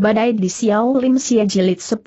Badai di Xiao Lim Xie Jilid 10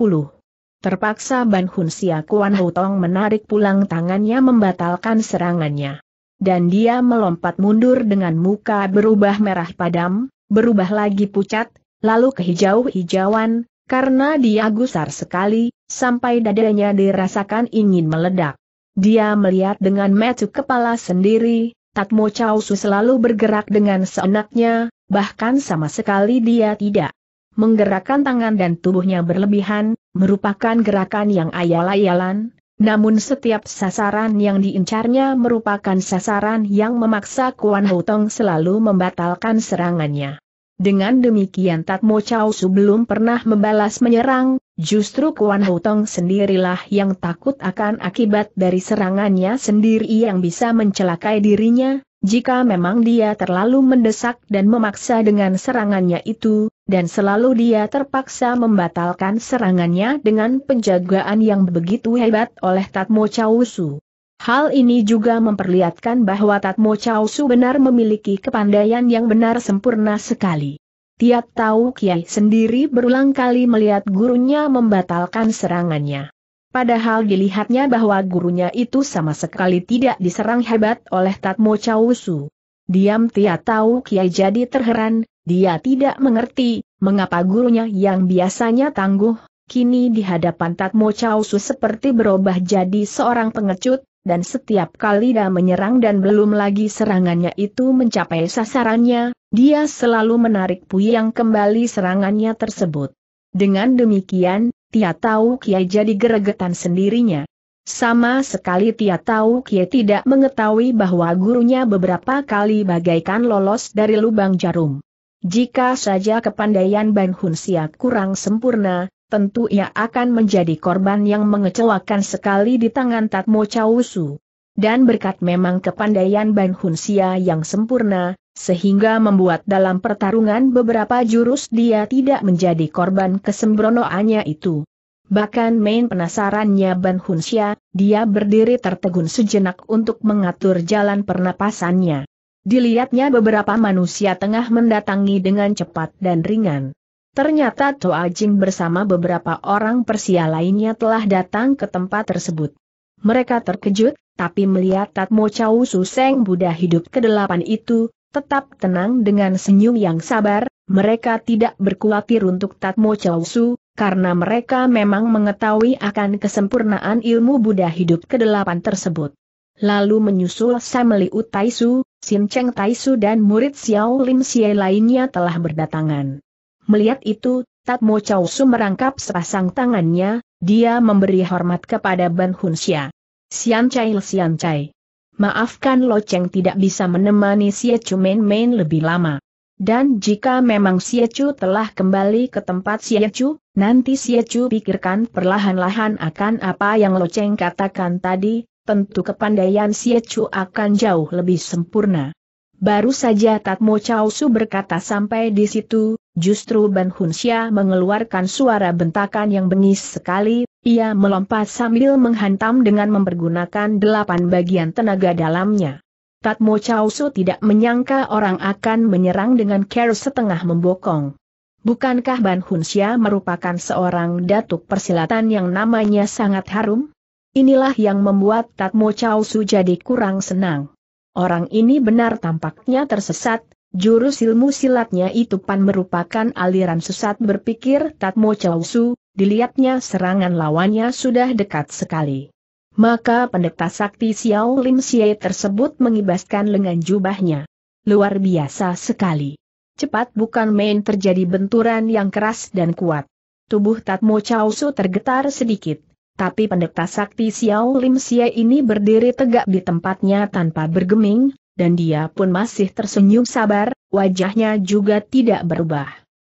Terpaksa Ban Hun Xia Kuan Hutong menarik pulang tangannya membatalkan serangannya. Dan dia melompat mundur dengan muka berubah merah padam, berubah lagi pucat, lalu kehijau-hijauan, karena dia gusar sekali, sampai dadanya dirasakan ingin meledak. Dia melihat dengan metu kepala sendiri, Tatmo Chausu selalu bergerak dengan seenaknya, bahkan sama sekali dia tidak menggerakkan tangan dan tubuhnya berlebihan, merupakan gerakan yang ayal-ayalan, namun setiap sasaran yang diincarnya merupakan sasaran yang memaksa Kuan Hutong selalu membatalkan serangannya. Dengan demikian Tatmo Chow Su belum pernah membalas menyerang, justru Kuan Hutong sendirilah yang takut akan akibat dari serangannya sendiri yang bisa mencelakai dirinya, jika memang dia terlalu mendesak dan memaksa dengan serangannya itu, dan selalu dia terpaksa membatalkan serangannya dengan penjagaan yang begitu hebat oleh Tatmo Chausu. Hal ini juga memperlihatkan bahwa Tatmo Chausu benar memiliki kepandaian yang benar sempurna sekali. Tiap tahu Kiai sendiri berulang kali melihat gurunya membatalkan serangannya. Padahal dilihatnya bahwa gurunya itu sama sekali tidak diserang hebat oleh Tatmo Chausu. Diam Tia Tau Kiai jadi terheran, dia tidak mengerti, mengapa gurunya yang biasanya tangguh, kini di hadapan Tatmo Chausu seperti berubah jadi seorang pengecut, dan setiap kali dia menyerang dan belum lagi serangannya itu mencapai sasarannya, dia selalu menarik puyang kembali serangannya tersebut. Dengan demikian, Tia tahu Kiai jadi geregetan sendirinya. Sama sekali Tia tahu Kiai tidak mengetahui bahwa gurunya beberapa kali bagaikan lolos dari lubang jarum. Jika saja kepandaian Ban Hun Sia kurang sempurna, tentu ia akan menjadi korban yang mengecewakan sekali di tangan Tatmo Chausu. Dan berkat memang kepandaian Ban Hun Sia yang sempurna, sehingga membuat dalam pertarungan beberapa jurus dia tidak menjadi korban kesembronoannya itu. Bahkan main penasarannya Ban Hun Sia, dia berdiri tertegun sejenak untuk mengatur jalan pernapasannya. Dilihatnya beberapa manusia tengah mendatangi dengan cepat dan ringan. Ternyata Toa Jing bersama beberapa orang Persia lainnya telah datang ke tempat tersebut. Mereka terkejut, tapi melihat Tatmo Chau Suseng Buddha hidup ke-8 itu, tetap tenang dengan senyum yang sabar, mereka tidak berkhawatir untuk Tatmo Chau Su, karena mereka memang mengetahui akan kesempurnaan ilmu Buddha hidup ke-8 tersebut. Lalu menyusul Samli Utaisu, Sin Cheng Taisu dan murid Xiao Lim Xie lainnya telah berdatangan. Melihat itu, Mo Chow Su merangkap sepasang tangannya, dia memberi hormat kepada Ban Hun Xia. Sian Chai Sian Chai. Maafkan Lo Cheng tidak bisa menemani Xie Chu Main Main lebih lama. Dan jika memang Xie Chu telah kembali ke tempat Xie Chu, nanti Xie Chu pikirkan perlahan-lahan akan apa yang Lo Cheng katakan tadi, tentu kepandaian Chu akan jauh lebih sempurna. Baru saja Tatmo Chao Su berkata sampai di situ, justru Ban Hunsia mengeluarkan suara bentakan yang bengis sekali, ia melompat sambil menghantam dengan mempergunakan delapan bagian tenaga dalamnya. Tatmo Chao Su tidak menyangka orang akan menyerang dengan care setengah membokong. Bukankah Ban Hunsia merupakan seorang datuk persilatan yang namanya sangat harum? Inilah yang membuat Tatmo Chow Su jadi kurang senang. Orang ini benar tampaknya tersesat, Jurus ilmu silatnya itu pan merupakan aliran sesat berpikir Tatmo Chausu, dilihatnya serangan lawannya sudah dekat sekali. Maka pendeta sakti Xiao Lim Xie tersebut mengibaskan lengan jubahnya. Luar biasa sekali. Cepat bukan main terjadi benturan yang keras dan kuat. Tubuh Tatmo Chausu tergetar sedikit, tapi pendeta sakti Xiao Lim Xie ini berdiri tegak di tempatnya tanpa bergeming, dan dia pun masih tersenyum sabar, wajahnya juga tidak berubah.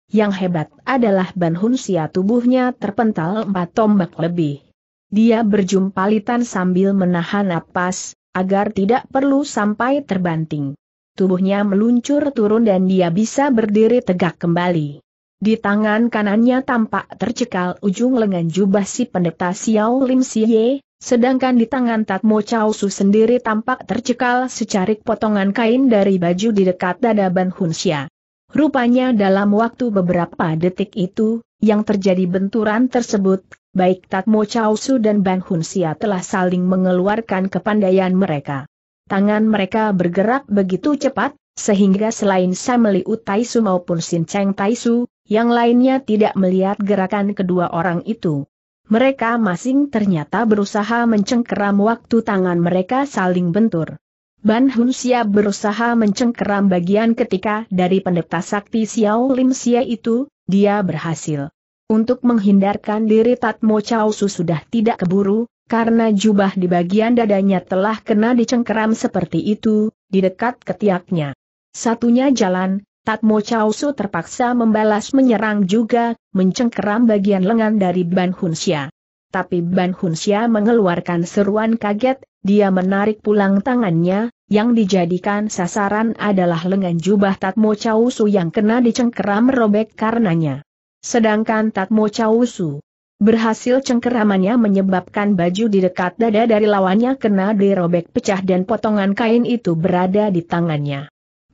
Yang hebat adalah Ban Hun Xia tubuhnya terpental empat tombak lebih. Dia berjumpa litan sambil menahan napas, agar tidak perlu sampai terbanting. Tubuhnya meluncur turun dan dia bisa berdiri tegak kembali. Di tangan kanannya tampak tercekal ujung lengan jubah si pendeta Xiao Lim Siye, sedangkan di tangan Tatmo Chao Su sendiri tampak tercekal secarik potongan kain dari baju di dekat dada Ban Xia. Rupanya dalam waktu beberapa detik itu, yang terjadi benturan tersebut, baik Tatmo Chao Su dan Ban Xia telah saling mengeluarkan kepandaian mereka. Tangan mereka bergerak begitu cepat, sehingga selain Sameli Utaisu Su maupun Sin Cheng Tai yang lainnya tidak melihat gerakan kedua orang itu. Mereka masing ternyata berusaha mencengkeram waktu tangan mereka saling bentur. Ban Hun Xia berusaha mencengkeram bagian ketika dari pendeta sakti Xiao Lim Xia itu, dia berhasil. Untuk menghindarkan diri Tatmo Chao Su sudah tidak keburu, karena jubah di bagian dadanya telah kena dicengkeram seperti itu, di dekat ketiaknya. Satunya jalan, Tatmo Chausu terpaksa membalas menyerang juga, mencengkeram bagian lengan dari Ban Hunsia. Tapi Ban Hunsia mengeluarkan seruan kaget, dia menarik pulang tangannya, yang dijadikan sasaran adalah lengan jubah Tatmo Chausu yang kena dicengkeram robek karenanya. Sedangkan Tatmo Chausu berhasil cengkeramannya menyebabkan baju di dekat dada dari lawannya kena dirobek pecah dan potongan kain itu berada di tangannya.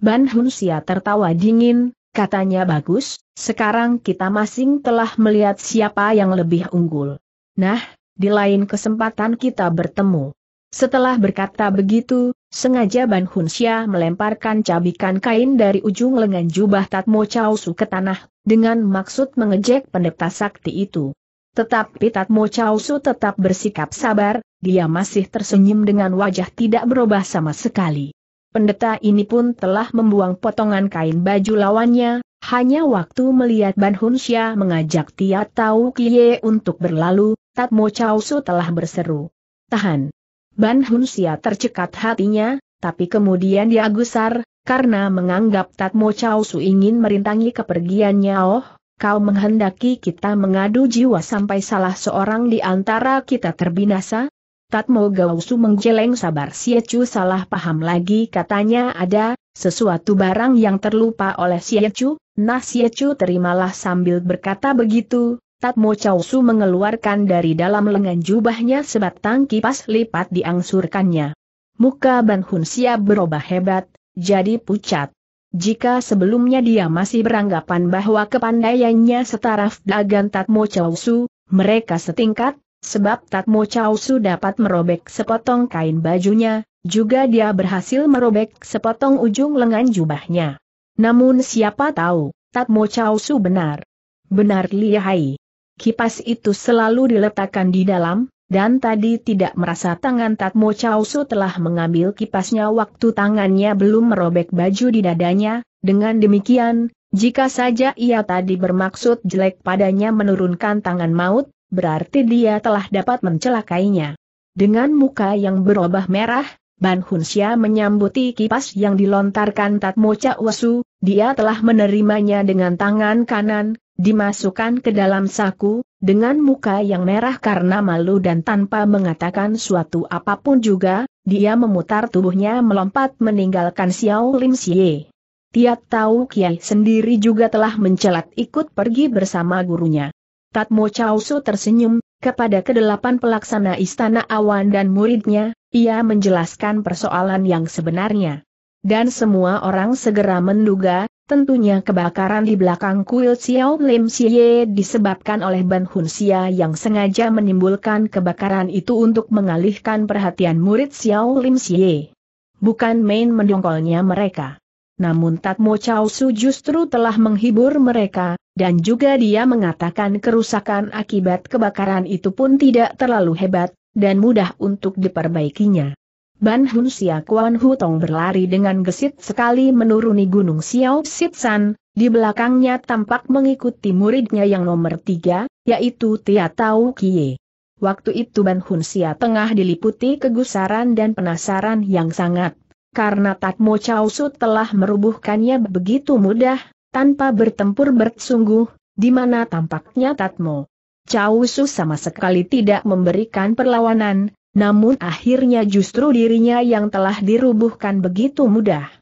Ban Hun Sia tertawa dingin, katanya bagus, sekarang kita masing telah melihat siapa yang lebih unggul. Nah, di lain kesempatan kita bertemu. Setelah berkata begitu, sengaja Ban Hun Xia melemparkan cabikan kain dari ujung lengan jubah Tatmo Chao Su ke tanah, dengan maksud mengejek pendeta sakti itu. Tetapi Tatmo Chao Su tetap bersikap sabar, dia masih tersenyum dengan wajah tidak berubah sama sekali. Pendeta ini pun telah membuang potongan kain baju lawannya, hanya waktu melihat Ban Xia mengajak Tia Tau Kie untuk berlalu, Mo Chau Su telah berseru. Tahan. Ban Xia tercekat hatinya, tapi kemudian dia gusar, karena menganggap Mo Chau Su ingin merintangi kepergiannya oh, kau menghendaki kita mengadu jiwa sampai salah seorang di antara kita terbinasa? Tatmo Gausu menggeleng sabar Siecu salah paham lagi katanya ada, sesuatu barang yang terlupa oleh Siecu, nah Siecu terimalah sambil berkata begitu, Tatmo Chausu mengeluarkan dari dalam lengan jubahnya sebatang kipas lipat diangsurkannya. Muka Ban Hun siap berubah hebat, jadi pucat. Jika sebelumnya dia masih beranggapan bahwa kepandaiannya setara dengan Tatmo Chausu, mereka setingkat, Sebab Tatmo Chausu dapat merobek sepotong kain bajunya, juga dia berhasil merobek sepotong ujung lengan jubahnya. Namun siapa tahu, Tatmo Chausu benar. Benar lihai. Kipas itu selalu diletakkan di dalam, dan tadi tidak merasa tangan Tatmo Chausu telah mengambil kipasnya waktu tangannya belum merobek baju di dadanya, dengan demikian, jika saja ia tadi bermaksud jelek padanya menurunkan tangan maut, berarti dia telah dapat mencelakainya. Dengan muka yang berubah merah, Ban Hunsia menyambuti kipas yang dilontarkan Tatmo Wasu, dia telah menerimanya dengan tangan kanan, dimasukkan ke dalam saku, dengan muka yang merah karena malu dan tanpa mengatakan suatu apapun juga, dia memutar tubuhnya melompat meninggalkan Xiao Lim Xie. Tiap tahu Kiai sendiri juga telah mencelat ikut pergi bersama gurunya. Tatmo Chausu tersenyum, kepada kedelapan pelaksana istana awan dan muridnya, ia menjelaskan persoalan yang sebenarnya. Dan semua orang segera menduga, tentunya kebakaran di belakang kuil Xiao Lim Xie disebabkan oleh Ban Hun Xia yang sengaja menimbulkan kebakaran itu untuk mengalihkan perhatian murid Xiao Lim Xie. Bukan main mendongkolnya mereka namun Tatmo Chow Su justru telah menghibur mereka, dan juga dia mengatakan kerusakan akibat kebakaran itu pun tidak terlalu hebat, dan mudah untuk diperbaikinya. Ban Hun Sia Kuan Hutong berlari dengan gesit sekali menuruni Gunung Xiao Sitsan, di belakangnya tampak mengikuti muridnya yang nomor tiga, yaitu Tia Tau Kie. Waktu itu Ban Hun Sia tengah diliputi kegusaran dan penasaran yang sangat karena Tatmo Chausu telah merubuhkannya begitu mudah, tanpa bertempur bersungguh, di mana tampaknya Tatmo Chausu sama sekali tidak memberikan perlawanan, namun akhirnya justru dirinya yang telah dirubuhkan begitu mudah.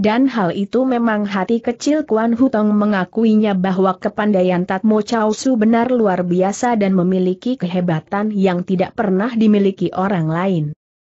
Dan hal itu memang hati kecil Kuan Hutong mengakuinya bahwa kepandaian Tatmo Chausu benar luar biasa dan memiliki kehebatan yang tidak pernah dimiliki orang lain.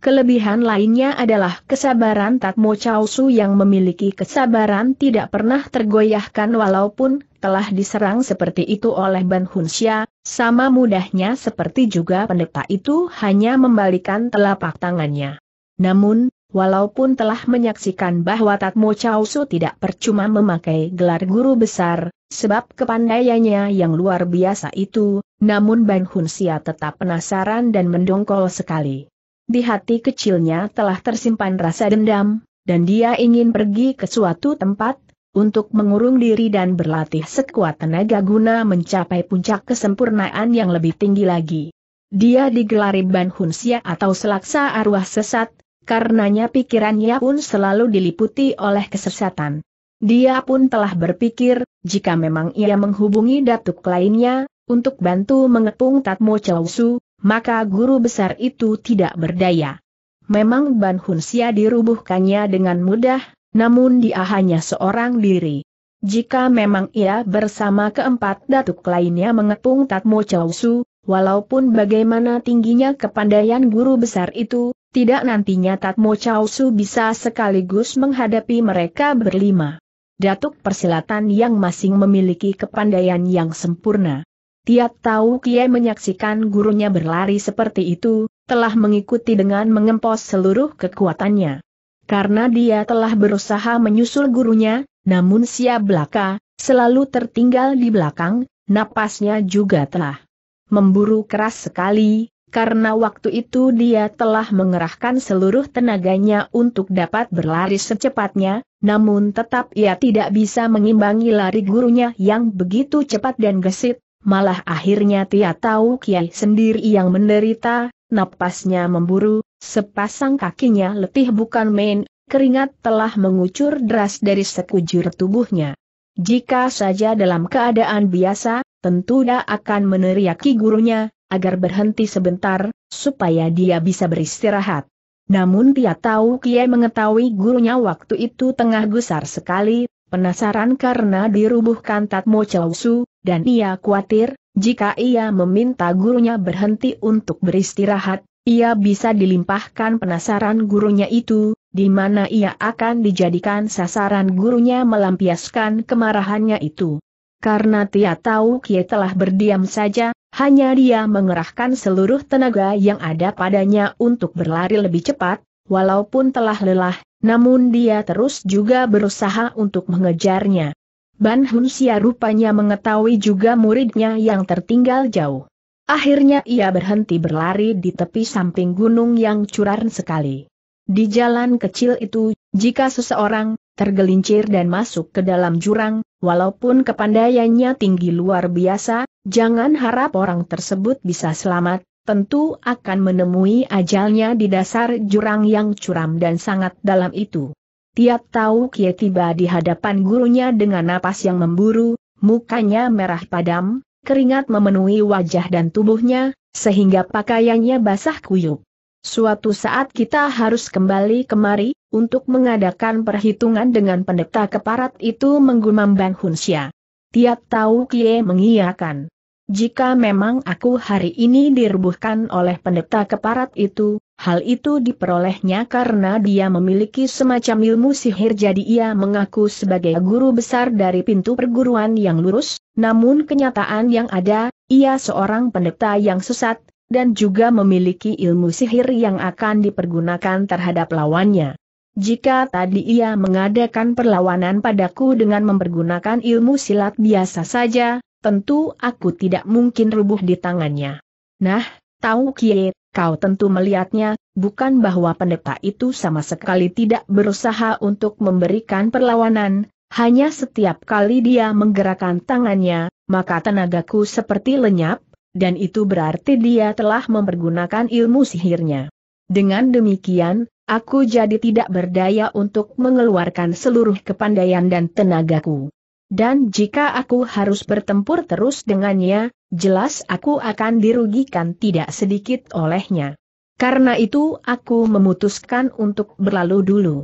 Kelebihan lainnya adalah kesabaran Tatmo Chausu yang memiliki kesabaran tidak pernah tergoyahkan walaupun telah diserang seperti itu oleh Ban Hunsia, sama mudahnya seperti juga pendeta itu hanya membalikan telapak tangannya. Namun, walaupun telah menyaksikan bahwa Tatmo Chausu tidak percuma memakai gelar guru besar, Sebab kepandaiannya yang luar biasa itu, namun Ban Hunsia tetap penasaran dan mendongkol sekali. Di hati kecilnya telah tersimpan rasa dendam, dan dia ingin pergi ke suatu tempat, untuk mengurung diri dan berlatih sekuat tenaga guna mencapai puncak kesempurnaan yang lebih tinggi lagi. Dia digelari Ban Hunsia atau selaksa arwah sesat, karenanya pikirannya pun selalu diliputi oleh kesesatan. Dia pun telah berpikir, jika memang ia menghubungi datuk lainnya, untuk bantu mengepung Tatmo Chausu, maka guru besar itu tidak berdaya. Memang Ban sia dirubuhkannya dengan mudah, namun dia hanya seorang diri. Jika memang ia bersama keempat datuk lainnya mengepung Tatmo Su, walaupun bagaimana tingginya kepandaian guru besar itu, tidak nantinya Tatmo Su bisa sekaligus menghadapi mereka berlima. Datuk persilatan yang masing memiliki kepandaian yang sempurna. Tiap tahu Kie menyaksikan gurunya berlari seperti itu, telah mengikuti dengan mengempos seluruh kekuatannya. Karena dia telah berusaha menyusul gurunya, namun siap belaka, selalu tertinggal di belakang, napasnya juga telah memburu keras sekali, karena waktu itu dia telah mengerahkan seluruh tenaganya untuk dapat berlari secepatnya, namun tetap ia tidak bisa mengimbangi lari gurunya yang begitu cepat dan gesit, malah akhirnya Tia tahu Kiai sendiri yang menderita, napasnya memburu, sepasang kakinya letih bukan main, keringat telah mengucur deras dari sekujur tubuhnya. Jika saja dalam keadaan biasa, tentu dia akan meneriaki gurunya, agar berhenti sebentar, supaya dia bisa beristirahat. Namun dia tahu Kiai mengetahui gurunya waktu itu tengah gusar sekali, penasaran karena dirubuhkan Tatmo Chowsu, dan ia khawatir, jika ia meminta gurunya berhenti untuk beristirahat, ia bisa dilimpahkan penasaran gurunya itu, di mana ia akan dijadikan sasaran gurunya melampiaskan kemarahannya itu. Karena Tia tahu Kie telah berdiam saja, hanya dia mengerahkan seluruh tenaga yang ada padanya untuk berlari lebih cepat, walaupun telah lelah, namun dia terus juga berusaha untuk mengejarnya. Ban Hun Hunsia rupanya mengetahui juga muridnya yang tertinggal jauh. Akhirnya ia berhenti berlari di tepi samping gunung yang curam sekali. Di jalan kecil itu, jika seseorang tergelincir dan masuk ke dalam jurang, walaupun kepandaiannya tinggi luar biasa, jangan harap orang tersebut bisa selamat, tentu akan menemui ajalnya di dasar jurang yang curam dan sangat dalam itu. Tiap tahu Kie tiba di hadapan gurunya dengan napas yang memburu, mukanya merah padam, keringat memenuhi wajah dan tubuhnya, sehingga pakaiannya basah kuyup. Suatu saat kita harus kembali kemari, untuk mengadakan perhitungan dengan pendeta keparat itu menggumam Bang Hunsya. Tiap tahu Kie mengiyakan. Jika memang aku hari ini dirubuhkan oleh pendeta keparat itu, Hal itu diperolehnya karena dia memiliki semacam ilmu sihir jadi ia mengaku sebagai guru besar dari pintu perguruan yang lurus, namun kenyataan yang ada, ia seorang pendeta yang sesat, dan juga memiliki ilmu sihir yang akan dipergunakan terhadap lawannya. Jika tadi ia mengadakan perlawanan padaku dengan mempergunakan ilmu silat biasa saja, tentu aku tidak mungkin rubuh di tangannya. Nah, tahu Kiet, Kau tentu melihatnya, bukan bahwa pendeta itu sama sekali tidak berusaha untuk memberikan perlawanan, hanya setiap kali dia menggerakkan tangannya, maka tenagaku seperti lenyap, dan itu berarti dia telah mempergunakan ilmu sihirnya. Dengan demikian, aku jadi tidak berdaya untuk mengeluarkan seluruh kepandaian dan tenagaku. Dan jika aku harus bertempur terus dengannya, jelas aku akan dirugikan tidak sedikit olehnya. Karena itu aku memutuskan untuk berlalu dulu.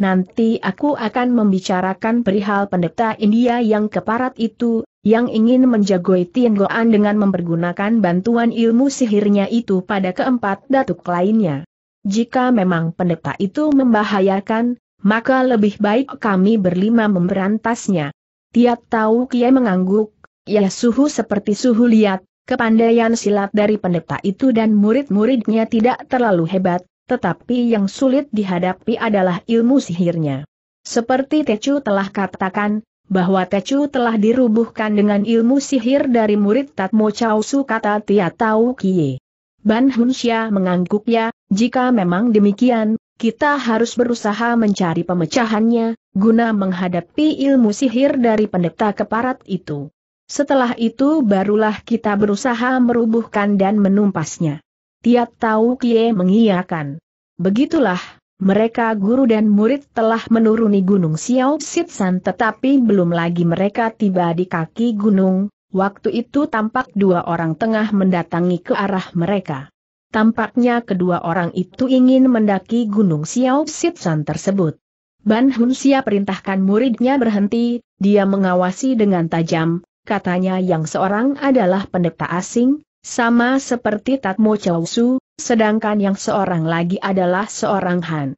Nanti aku akan membicarakan perihal pendeta India yang keparat itu, yang ingin menjagoi Tiangoan dengan mempergunakan bantuan ilmu sihirnya itu pada keempat datuk lainnya. Jika memang pendeta itu membahayakan, maka lebih baik kami berlima memberantasnya. Tiap tahu Kiai mengangguk, ya suhu seperti suhu liat, kepandaian silat dari pendeta itu dan murid-muridnya tidak terlalu hebat, tetapi yang sulit dihadapi adalah ilmu sihirnya. Seperti Tecu telah katakan, bahwa Tecu telah dirubuhkan dengan ilmu sihir dari murid Tatmo kata Tia tahu Kie. Ban Hunsya mengangguk ya, jika memang demikian, kita harus berusaha mencari pemecahannya, guna menghadapi ilmu sihir dari pendeta keparat itu. Setelah itu barulah kita berusaha merubuhkan dan menumpasnya. Tiap tahu Kie mengiyakan. Begitulah, mereka guru dan murid telah menuruni gunung Xiao Sitsan tetapi belum lagi mereka tiba di kaki gunung, waktu itu tampak dua orang tengah mendatangi ke arah mereka. Tampaknya kedua orang itu ingin mendaki gunung Xiao Sitsan tersebut. Ban Hun Sia perintahkan muridnya berhenti, dia mengawasi dengan tajam, katanya yang seorang adalah pendeta asing, sama seperti Tatmo Chow Su, sedangkan yang seorang lagi adalah seorang Han.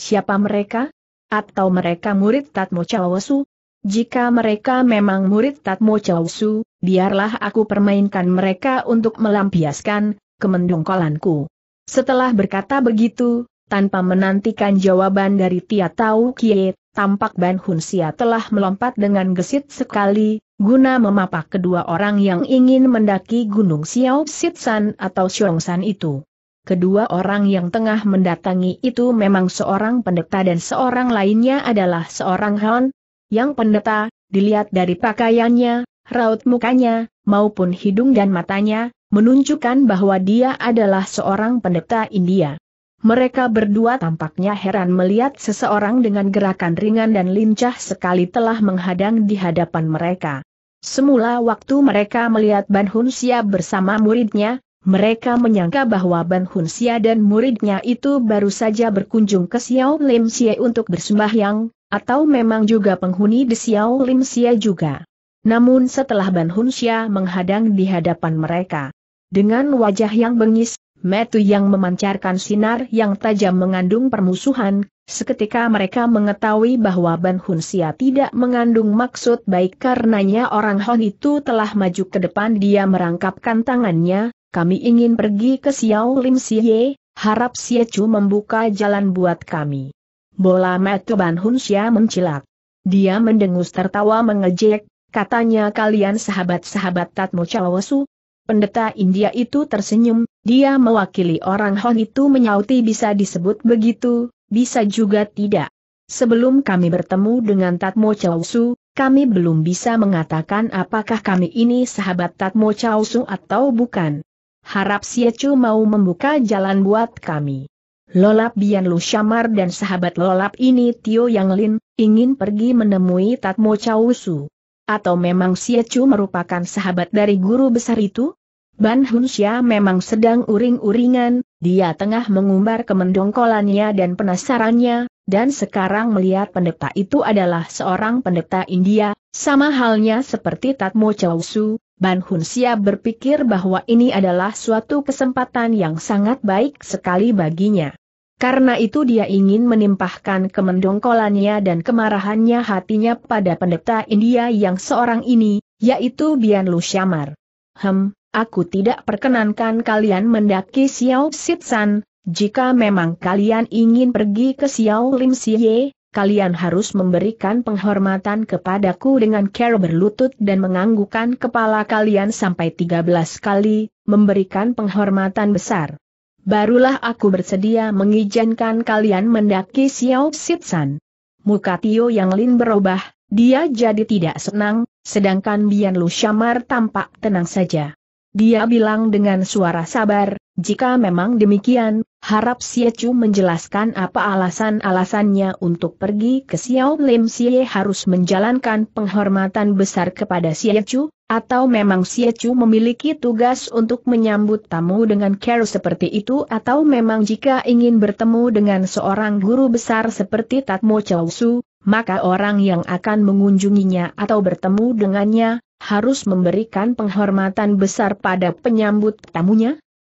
Siapa mereka? Atau mereka murid Tatmo Chow Su? Jika mereka memang murid Tatmo Chow Su, biarlah aku permainkan mereka untuk melampiaskan kemendungkolanku. Setelah berkata begitu, tanpa menantikan jawaban dari Tia Tau Kie, tampak Ban Hun Sia telah melompat dengan gesit sekali, guna memapak kedua orang yang ingin mendaki Gunung Xiao Sitsan atau Xiong San itu. Kedua orang yang tengah mendatangi itu memang seorang pendeta dan seorang lainnya adalah seorang Han. Yang pendeta, dilihat dari pakaiannya, raut mukanya, maupun hidung dan matanya, menunjukkan bahwa dia adalah seorang pendeta India. Mereka berdua tampaknya heran melihat seseorang dengan gerakan ringan dan lincah sekali telah menghadang di hadapan mereka. Semula waktu mereka melihat Ban Hun Xia bersama muridnya, mereka menyangka bahwa Ban Hun Xia dan muridnya itu baru saja berkunjung ke Xiao Lim Xie untuk bersembahyang, atau memang juga penghuni di Xiao Lim Xie juga. Namun setelah Ban Hun Xia menghadang di hadapan mereka, dengan wajah yang bengis, Metu yang memancarkan sinar yang tajam mengandung permusuhan, seketika mereka mengetahui bahwa Ban Hun Sia tidak mengandung maksud baik karenanya orang Hon itu telah maju ke depan dia merangkapkan tangannya, kami ingin pergi ke Xiao Lim Siye, harap Sia Chu membuka jalan buat kami. Bola Metu Ban Hun Sia mencilak. Dia mendengus tertawa mengejek, katanya kalian sahabat-sahabat Tatmo Chawasu, Pendeta India itu tersenyum, dia mewakili orang Hon itu menyauti bisa disebut begitu, bisa juga tidak. Sebelum kami bertemu dengan Tatmo Chausu, kami belum bisa mengatakan apakah kami ini sahabat Tatmo Chausu atau bukan. Harap Siacu mau membuka jalan buat kami. Lolap Bian Lu Syamar dan sahabat Lolap ini Tio Yang Lin, ingin pergi menemui Tatmo Chausu. Atau memang Siacu merupakan sahabat dari guru besar itu? Ban Hunsya memang sedang uring-uringan, dia tengah mengumbar kemendongkolannya dan penasarannya, dan sekarang melihat pendeta itu adalah seorang pendeta India, sama halnya seperti Tatmo Chausu, Ban Hunsia berpikir bahwa ini adalah suatu kesempatan yang sangat baik sekali baginya. Karena itu dia ingin menimpahkan kemendongkolannya dan kemarahannya hatinya pada pendeta India yang seorang ini, yaitu Bian Lu Syamar. Hem, aku tidak perkenankan kalian mendaki Xiao Sitsan, jika memang kalian ingin pergi ke Xiao Lim Siye, kalian harus memberikan penghormatan kepadaku dengan cara berlutut dan menganggukkan kepala kalian sampai 13 kali, memberikan penghormatan besar. Barulah aku bersedia mengizinkan kalian mendaki Xiao Sitsan. Muka Tio Yang Lin berubah, dia jadi tidak senang, sedangkan Bian Lu Shamar tampak tenang saja. Dia bilang dengan suara sabar, jika memang demikian, harap Xie Chu menjelaskan apa alasan-alasannya untuk pergi ke Xiao Lim Xie harus menjalankan penghormatan besar kepada Xie Chu, atau memang Xie Chu memiliki tugas untuk menyambut tamu dengan care seperti itu atau memang jika ingin bertemu dengan seorang guru besar seperti Tatmo Chow Su, maka orang yang akan mengunjunginya atau bertemu dengannya, harus memberikan penghormatan besar pada penyambut tamunya?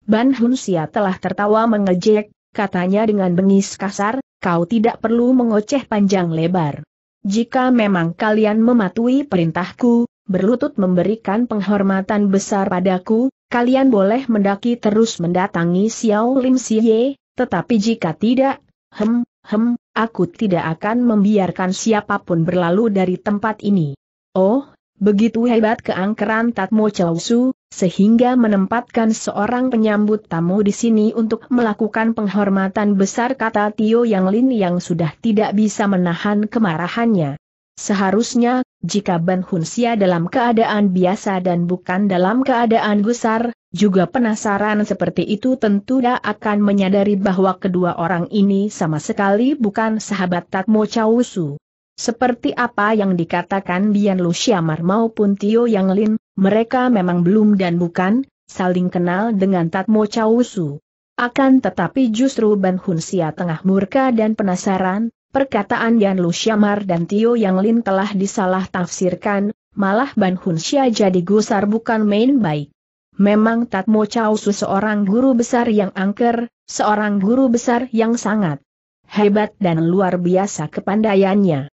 Ban Hun Xia telah tertawa mengejek, katanya dengan bengis kasar, kau tidak perlu mengoceh panjang lebar. Jika memang kalian mematuhi perintahku, berlutut memberikan penghormatan besar padaku, kalian boleh mendaki terus mendatangi Xiao Lim Xie, tetapi jika tidak, hem, hem, aku tidak akan membiarkan siapapun berlalu dari tempat ini. Oh, Begitu hebat keangkeran Tatmo Chausu, sehingga menempatkan seorang penyambut tamu di sini untuk melakukan penghormatan besar kata Tio Yang Lin yang sudah tidak bisa menahan kemarahannya. Seharusnya, jika Ban Hunsia dalam keadaan biasa dan bukan dalam keadaan gusar, juga penasaran seperti itu tentu dia akan menyadari bahwa kedua orang ini sama sekali bukan sahabat Tatmo Chausu. Seperti apa yang dikatakan Bian Lu Xiamar maupun Tio Yang Lin, mereka memang belum dan bukan, saling kenal dengan Tatmo Chow Akan tetapi justru Ban Hun Sia tengah murka dan penasaran, perkataan Bian Lu Xiamar dan Tio Yang Lin telah disalah tafsirkan, malah Ban Hun Xia jadi gusar bukan main baik. Memang Tatmo Chow seorang guru besar yang angker, seorang guru besar yang sangat hebat dan luar biasa kepandaiannya.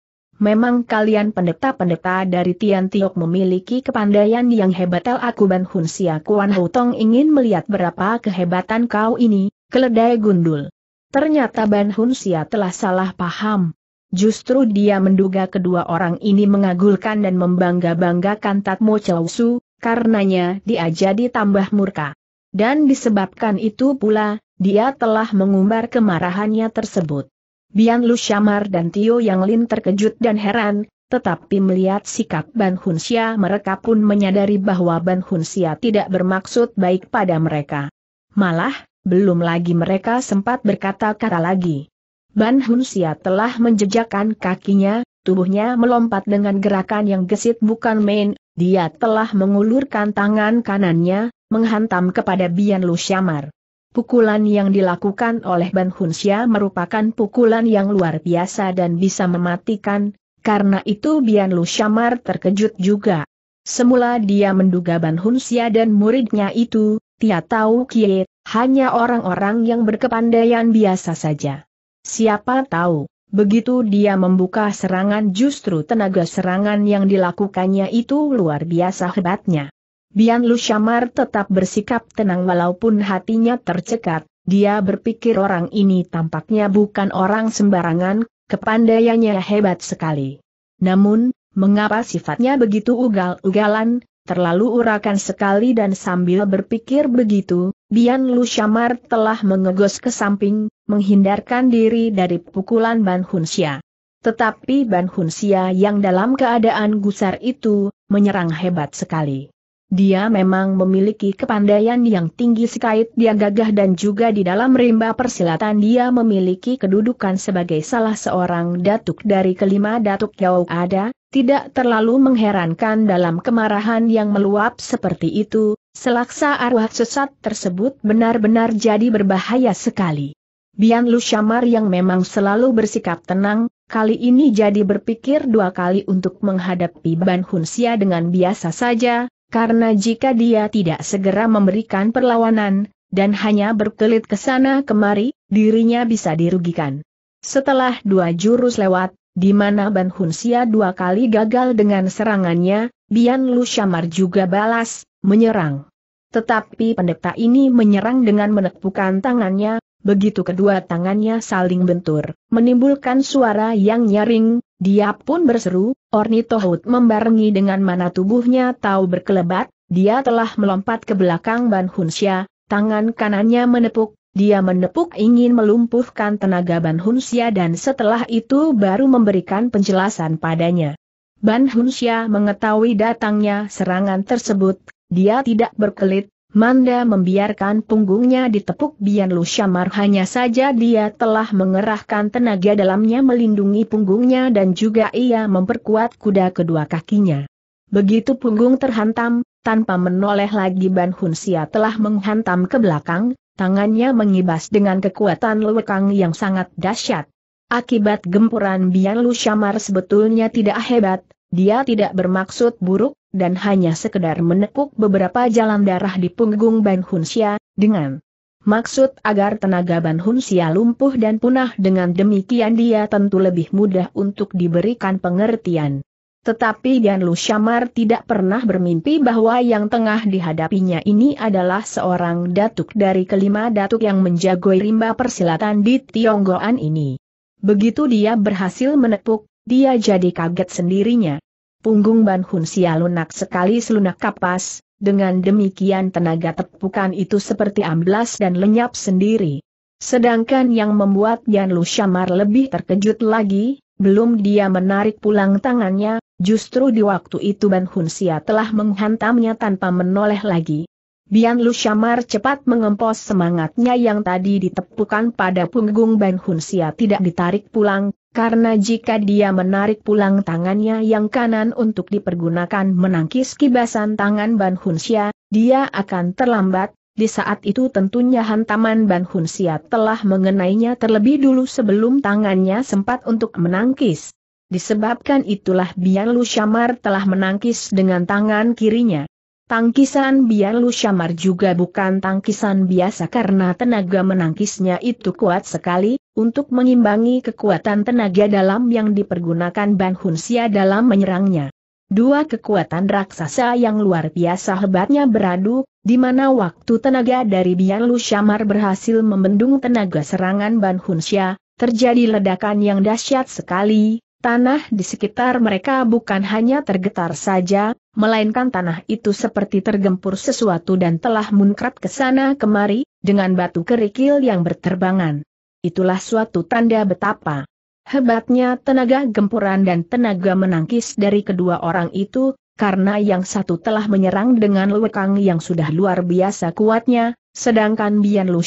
Memang kalian pendeta-pendeta dari Tian Tiok memiliki kepandaian yang hebat El Akuban Hun Sia Kuan Hutong ingin melihat berapa kehebatan kau ini, keledai gundul. Ternyata Ban Hun Sia telah salah paham. Justru dia menduga kedua orang ini mengagulkan dan membangga-banggakan Tatmo Chow Su, karenanya dia jadi tambah murka. Dan disebabkan itu pula, dia telah mengumbar kemarahannya tersebut. Bian Lu Syamar dan Tio Yang Lin terkejut dan heran, tetapi melihat sikap Ban Xia mereka pun menyadari bahwa Ban Xia tidak bermaksud baik pada mereka. Malah, belum lagi mereka sempat berkata-kata lagi. Ban Xia telah menjejakkan kakinya, tubuhnya melompat dengan gerakan yang gesit bukan main, dia telah mengulurkan tangan kanannya, menghantam kepada Bian Lu Syamar. Pukulan yang dilakukan oleh Ban Hunsia merupakan pukulan yang luar biasa dan bisa mematikan, karena itu Bian Lu Syamar terkejut juga. Semula dia menduga Ban Hunsia dan muridnya itu, Tia tahu Kie, hanya orang-orang yang berkepandaian biasa saja. Siapa tahu, begitu dia membuka serangan justru tenaga serangan yang dilakukannya itu luar biasa hebatnya. Bian Lu Shamar tetap bersikap tenang walaupun hatinya tercekat, dia berpikir orang ini tampaknya bukan orang sembarangan, kepandaiannya hebat sekali. Namun, mengapa sifatnya begitu ugal-ugalan, terlalu urakan sekali dan sambil berpikir begitu, Bian Lu Shamar telah mengegos ke samping, menghindarkan diri dari pukulan Ban Hunsia. Tetapi Ban Hunsia yang dalam keadaan gusar itu, menyerang hebat sekali. Dia memang memiliki kepandaian yang tinggi sekait dia gagah dan juga di dalam rimba persilatan dia memiliki kedudukan sebagai salah seorang datuk dari kelima datuk Yao ada, tidak terlalu mengherankan dalam kemarahan yang meluap seperti itu, selaksa arwah sesat tersebut benar-benar jadi berbahaya sekali. Bian Lu Shamar yang memang selalu bersikap tenang, kali ini jadi berpikir dua kali untuk menghadapi Ban Hunsia dengan biasa saja, karena jika dia tidak segera memberikan perlawanan, dan hanya berkelit ke sana kemari, dirinya bisa dirugikan. Setelah dua jurus lewat, di mana Ban Hunsia dua kali gagal dengan serangannya, Bian Lu Shamar juga balas, menyerang. Tetapi pendeta ini menyerang dengan menepukan tangannya, begitu kedua tangannya saling bentur, menimbulkan suara yang nyaring, dia pun berseru, Ornitohut membarengi dengan mana tubuhnya tahu berkelebat, dia telah melompat ke belakang Ban Hunsya, tangan kanannya menepuk, dia menepuk ingin melumpuhkan tenaga Ban Hunsya dan setelah itu baru memberikan penjelasan padanya. Ban Hunsya mengetahui datangnya serangan tersebut, dia tidak berkelit, Manda membiarkan punggungnya ditepuk Bian Lu Syamar hanya saja dia telah mengerahkan tenaga dalamnya melindungi punggungnya dan juga ia memperkuat kuda kedua kakinya. Begitu punggung terhantam, tanpa menoleh lagi Ban Hun Sia telah menghantam ke belakang, tangannya mengibas dengan kekuatan lewekang yang sangat dahsyat. Akibat gempuran Bian Lu Syamar sebetulnya tidak hebat, dia tidak bermaksud buruk, dan hanya sekedar menepuk beberapa jalan darah di punggung Ban Hunsia, dengan maksud agar tenaga Ban Hunsia lumpuh dan punah dengan demikian dia tentu lebih mudah untuk diberikan pengertian. Tetapi Dian Lu Syamar tidak pernah bermimpi bahwa yang tengah dihadapinya ini adalah seorang datuk dari kelima datuk yang menjagoi rimba persilatan di Tionggoan ini. Begitu dia berhasil menepuk dia jadi kaget sendirinya. Punggung Ban Hun Sia lunak sekali selunak kapas, dengan demikian tenaga tepukan itu seperti amblas dan lenyap sendiri. Sedangkan yang membuat Yan Lu Shamar lebih terkejut lagi, belum dia menarik pulang tangannya, justru di waktu itu Ban Hun Sia telah menghantamnya tanpa menoleh lagi. Bian Lu Shamar cepat mengempos semangatnya yang tadi ditepukan pada punggung Ban Hun Sia tidak ditarik pulang, karena jika dia menarik pulang tangannya yang kanan untuk dipergunakan menangkis kibasan tangan Ban Hunsia, dia akan terlambat, di saat itu tentunya hantaman Ban Hunsia telah mengenainya terlebih dulu sebelum tangannya sempat untuk menangkis. Disebabkan itulah Bian Lu Syamar telah menangkis dengan tangan kirinya. Tangkisan biar lu syamar juga bukan tangkisan biasa karena tenaga menangkisnya itu kuat sekali, untuk mengimbangi kekuatan tenaga dalam yang dipergunakan Ban Hunsia dalam menyerangnya. Dua kekuatan raksasa yang luar biasa hebatnya beradu, di mana waktu tenaga dari Bian Lu Syamar berhasil membendung tenaga serangan Ban Hunsia, terjadi ledakan yang dahsyat sekali, Tanah di sekitar mereka bukan hanya tergetar saja, melainkan tanah itu seperti tergempur sesuatu dan telah munkrat ke sana kemari, dengan batu kerikil yang berterbangan. Itulah suatu tanda betapa hebatnya tenaga gempuran dan tenaga menangkis dari kedua orang itu, karena yang satu telah menyerang dengan lewekang yang sudah luar biasa kuatnya, sedangkan Bian Lu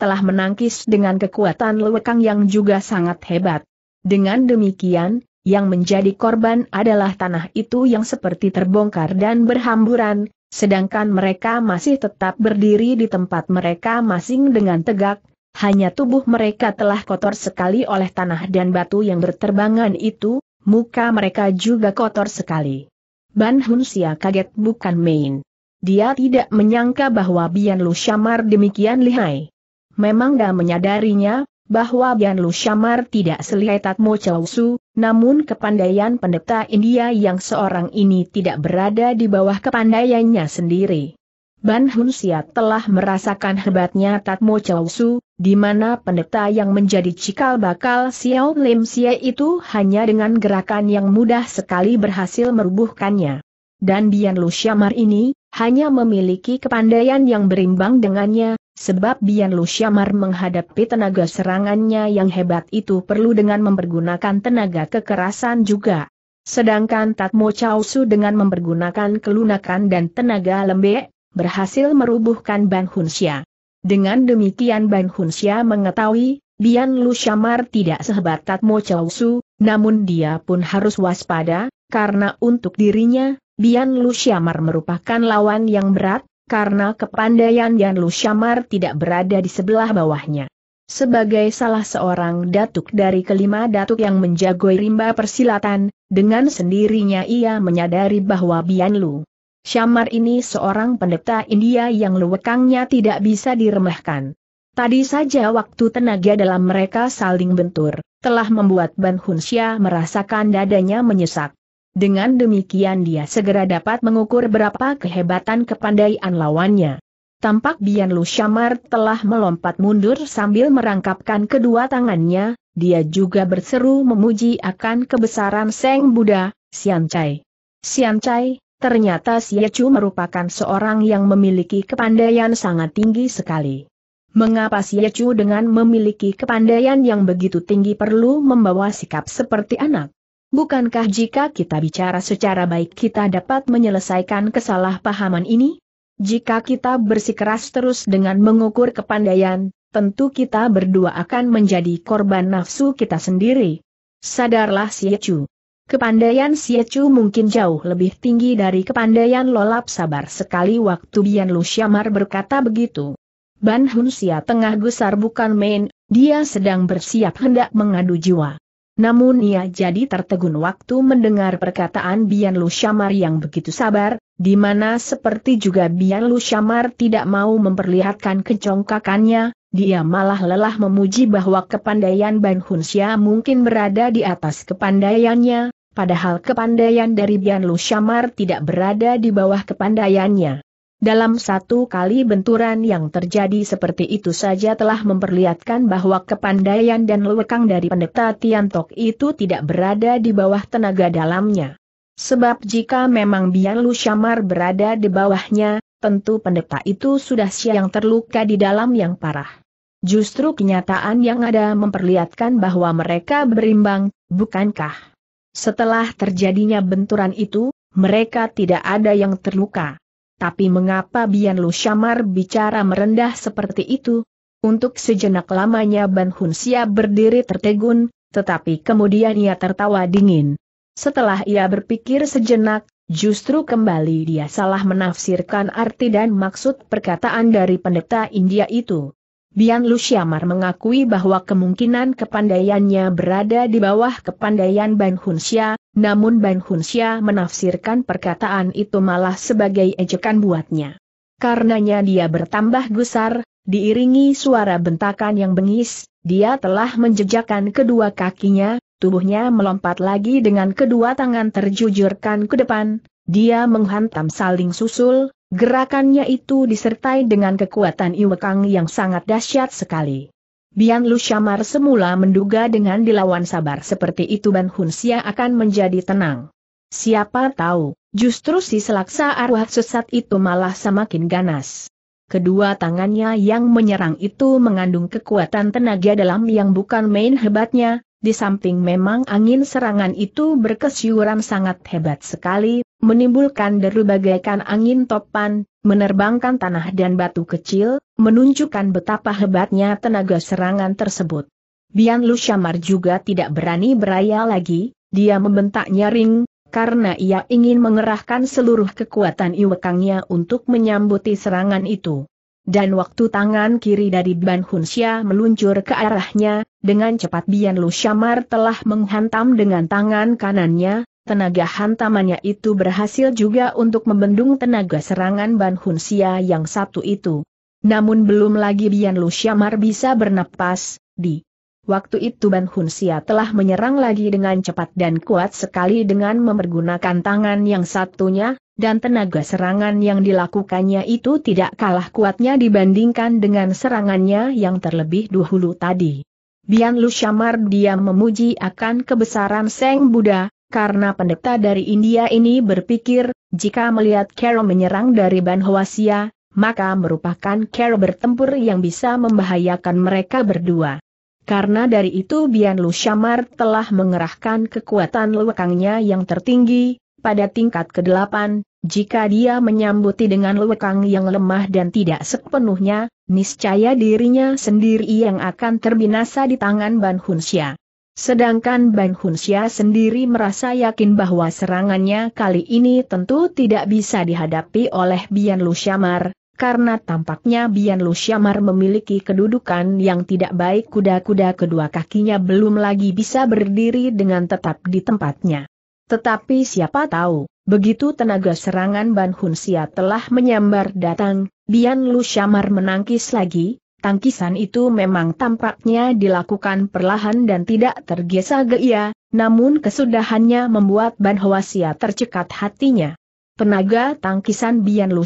telah menangkis dengan kekuatan lewekang yang juga sangat hebat. Dengan demikian, yang menjadi korban adalah tanah itu yang seperti terbongkar dan berhamburan, sedangkan mereka masih tetap berdiri di tempat mereka masing dengan tegak, hanya tubuh mereka telah kotor sekali oleh tanah dan batu yang berterbangan itu, muka mereka juga kotor sekali. Ban Hunsia kaget bukan main. Dia tidak menyangka bahwa Bian Lu Syamar demikian lihai. Memang dah menyadarinya, bahwa Bian Lu Shamar tidak seletat Mo Chow namun kepandaian pendeta India yang seorang ini tidak berada di bawah kepandaiannya sendiri. Ban Hun Siat telah merasakan hebatnya Tatmo Chow Su, di mana pendeta yang menjadi cikal bakal Xiao Lim Xie itu hanya dengan gerakan yang mudah sekali berhasil merubuhkannya. Dan Bian Lu Shamar ini, hanya memiliki kepandaian yang berimbang dengannya, sebab Bian Lu Syamar menghadapi tenaga serangannya yang hebat itu perlu dengan mempergunakan tenaga kekerasan juga. Sedangkan Tatmo Chao Su dengan mempergunakan kelunakan dan tenaga lembek, berhasil merubuhkan Ban Xia. Dengan demikian Ban Xia mengetahui, Bian Lu Syamar tidak sehebat Tatmo Chao Su, namun dia pun harus waspada, karena untuk dirinya, Bian Lu Syamar merupakan lawan yang berat, karena kepandaian Bian Lu Syamar tidak berada di sebelah bawahnya. Sebagai salah seorang datuk dari kelima datuk yang menjagoi rimba persilatan, dengan sendirinya ia menyadari bahwa Bian Lu Syamar ini seorang pendeta India yang lewekangnya tidak bisa diremehkan. Tadi saja waktu tenaga dalam mereka saling bentur, telah membuat Ban Hunsia merasakan dadanya menyesak. Dengan demikian dia segera dapat mengukur berapa kehebatan kepandaian lawannya. Tampak Bian Lu Shamar telah melompat mundur sambil merangkapkan kedua tangannya, dia juga berseru memuji akan kebesaran Seng Buddha, Sian Chai. Sian Chai, ternyata Xie Chu merupakan seorang yang memiliki kepandaian sangat tinggi sekali. Mengapa Xie Chu dengan memiliki kepandaian yang begitu tinggi perlu membawa sikap seperti anak? Bukankah jika kita bicara secara baik kita dapat menyelesaikan kesalahpahaman ini? Jika kita bersikeras terus dengan mengukur kepandaian, tentu kita berdua akan menjadi korban nafsu kita sendiri. Sadarlah Chu. Kepandaian Chu mungkin jauh lebih tinggi dari kepandaian Lolap sabar sekali waktu Bian Lu Syamar berkata begitu. Ban Hunsia tengah gusar bukan main, dia sedang bersiap hendak mengadu jiwa. Namun ia jadi tertegun waktu mendengar perkataan Bian Lu Syamar yang begitu sabar, di mana seperti juga Bian Lu Syamar tidak mau memperlihatkan kecongkakannya, dia malah lelah memuji bahwa kepandaian Ban Hunsia mungkin berada di atas kepandaiannya, padahal kepandaian dari Bian Lu Syamar tidak berada di bawah kepandaiannya. Dalam satu kali benturan yang terjadi seperti itu saja telah memperlihatkan bahwa kepandaian dan lewekang dari pendeta Tiantok itu tidak berada di bawah tenaga dalamnya. Sebab jika memang Bian Lu Syamar berada di bawahnya, tentu pendeta itu sudah siang terluka di dalam yang parah. Justru kenyataan yang ada memperlihatkan bahwa mereka berimbang, bukankah? Setelah terjadinya benturan itu, mereka tidak ada yang terluka. Tapi mengapa Bian Lu Syamar bicara merendah seperti itu? Untuk sejenak lamanya Ban Hun Sia berdiri tertegun, tetapi kemudian ia tertawa dingin. Setelah ia berpikir sejenak, justru kembali dia salah menafsirkan arti dan maksud perkataan dari pendeta India itu. Bian Xiamar mengakui bahwa kemungkinan kepandaiannya berada di bawah kepandaian Ban Hunsia, namun Ban Hunsia menafsirkan perkataan itu malah sebagai ejekan buatnya. Karenanya dia bertambah gusar, diiringi suara bentakan yang bengis, dia telah menjejakkan kedua kakinya, tubuhnya melompat lagi dengan kedua tangan terjujurkan ke depan, dia menghantam saling susul, Gerakannya itu disertai dengan kekuatan Iwekang yang sangat dahsyat sekali. Bian Lu Syamar semula menduga dengan dilawan sabar seperti itu Ban Hun Sia akan menjadi tenang. Siapa tahu, justru si selaksa arwah sesat itu malah semakin ganas. Kedua tangannya yang menyerang itu mengandung kekuatan tenaga dalam yang bukan main hebatnya, di samping memang angin serangan itu berkesiuran sangat hebat sekali, menimbulkan deru bagaikan angin topan, menerbangkan tanah dan batu kecil, menunjukkan betapa hebatnya tenaga serangan tersebut. Bian Lu Shamar juga tidak berani beraya lagi, dia membentak nyaring, karena ia ingin mengerahkan seluruh kekuatan iwekangnya untuk menyambuti serangan itu. Dan waktu tangan kiri dari Ban Hunsia meluncur ke arahnya, dengan cepat Bian Lu Shamar telah menghantam dengan tangan kanannya, Tenaga hantamannya itu berhasil juga untuk membendung tenaga serangan Ban Hun Xia yang satu itu. Namun belum lagi Bian Lu Xiamar bisa bernapas, di Waktu itu Ban Hun Xia telah menyerang lagi dengan cepat dan kuat sekali dengan mempergunakan tangan yang satunya, dan tenaga serangan yang dilakukannya itu tidak kalah kuatnya dibandingkan dengan serangannya yang terlebih dahulu tadi. Bian Lu Shamar diam memuji akan kebesaran Seng Buddha, karena pendeta dari India ini berpikir, jika melihat Carol menyerang dari Ban Hoasia, maka merupakan Carol bertempur yang bisa membahayakan mereka berdua. Karena dari itu Bian Lu Shamar telah mengerahkan kekuatan lewekangnya yang tertinggi, pada tingkat ke-8, jika dia menyambuti dengan lewekang yang lemah dan tidak sepenuhnya, niscaya dirinya sendiri yang akan terbinasa di tangan Ban Hunsia. Sedangkan Bang Hunsia sendiri merasa yakin bahwa serangannya kali ini tentu tidak bisa dihadapi oleh Bian Lusyamar, karena tampaknya Bian Lusyamar memiliki kedudukan yang tidak baik kuda-kuda kedua kakinya belum lagi bisa berdiri dengan tetap di tempatnya. Tetapi siapa tahu, begitu tenaga serangan Ban Hunsia telah menyambar datang, Bian Lusyamar menangkis lagi, Tangkisan itu memang tampaknya dilakukan perlahan dan tidak tergesa-gesa, namun kesudahannya membuat Ban Hwasia tercekat hatinya. Penaga tangkisan Bian Lu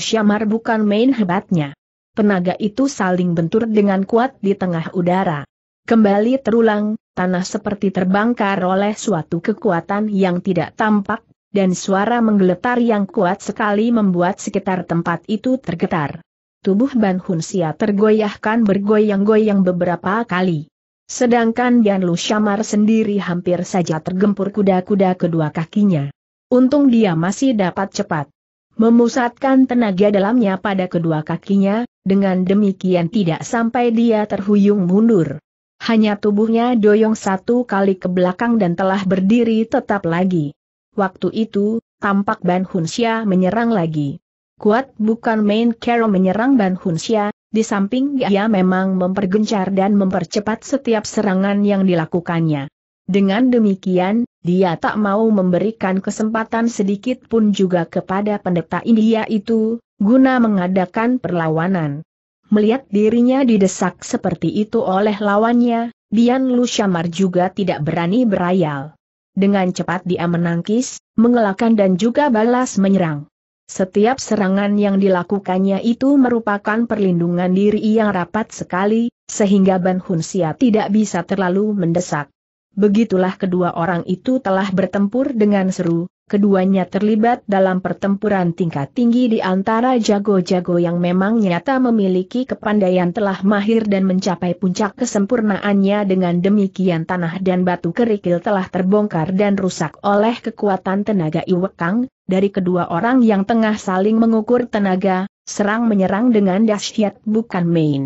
bukan main hebatnya. Penaga itu saling bentur dengan kuat di tengah udara. Kembali terulang, tanah seperti terbangkar oleh suatu kekuatan yang tidak tampak, dan suara menggeletar yang kuat sekali membuat sekitar tempat itu tergetar tubuh Ban tergoyahkan bergoyang-goyang beberapa kali. Sedangkan Dian Lu Shamar sendiri hampir saja tergempur kuda-kuda kedua kakinya. Untung dia masih dapat cepat memusatkan tenaga dalamnya pada kedua kakinya, dengan demikian tidak sampai dia terhuyung mundur. Hanya tubuhnya doyong satu kali ke belakang dan telah berdiri tetap lagi. Waktu itu, tampak Ban menyerang lagi. Kuat bukan main Carol menyerang Ban Hunsia, di samping ia memang mempergencar dan mempercepat setiap serangan yang dilakukannya. Dengan demikian, dia tak mau memberikan kesempatan sedikit pun juga kepada pendeta India itu, guna mengadakan perlawanan. Melihat dirinya didesak seperti itu oleh lawannya, Bian Lushamar juga tidak berani berayal. Dengan cepat dia menangkis, mengelakkan dan juga balas menyerang. Setiap serangan yang dilakukannya itu merupakan perlindungan diri yang rapat sekali, sehingga Ban Hunsia tidak bisa terlalu mendesak. Begitulah kedua orang itu telah bertempur dengan seru, keduanya terlibat dalam pertempuran tingkat tinggi di antara jago-jago yang memang nyata memiliki kepandaian telah mahir dan mencapai puncak kesempurnaannya dengan demikian tanah dan batu kerikil telah terbongkar dan rusak oleh kekuatan tenaga Iwekang, dari kedua orang yang tengah saling mengukur tenaga, serang menyerang dengan dahsyat bukan main.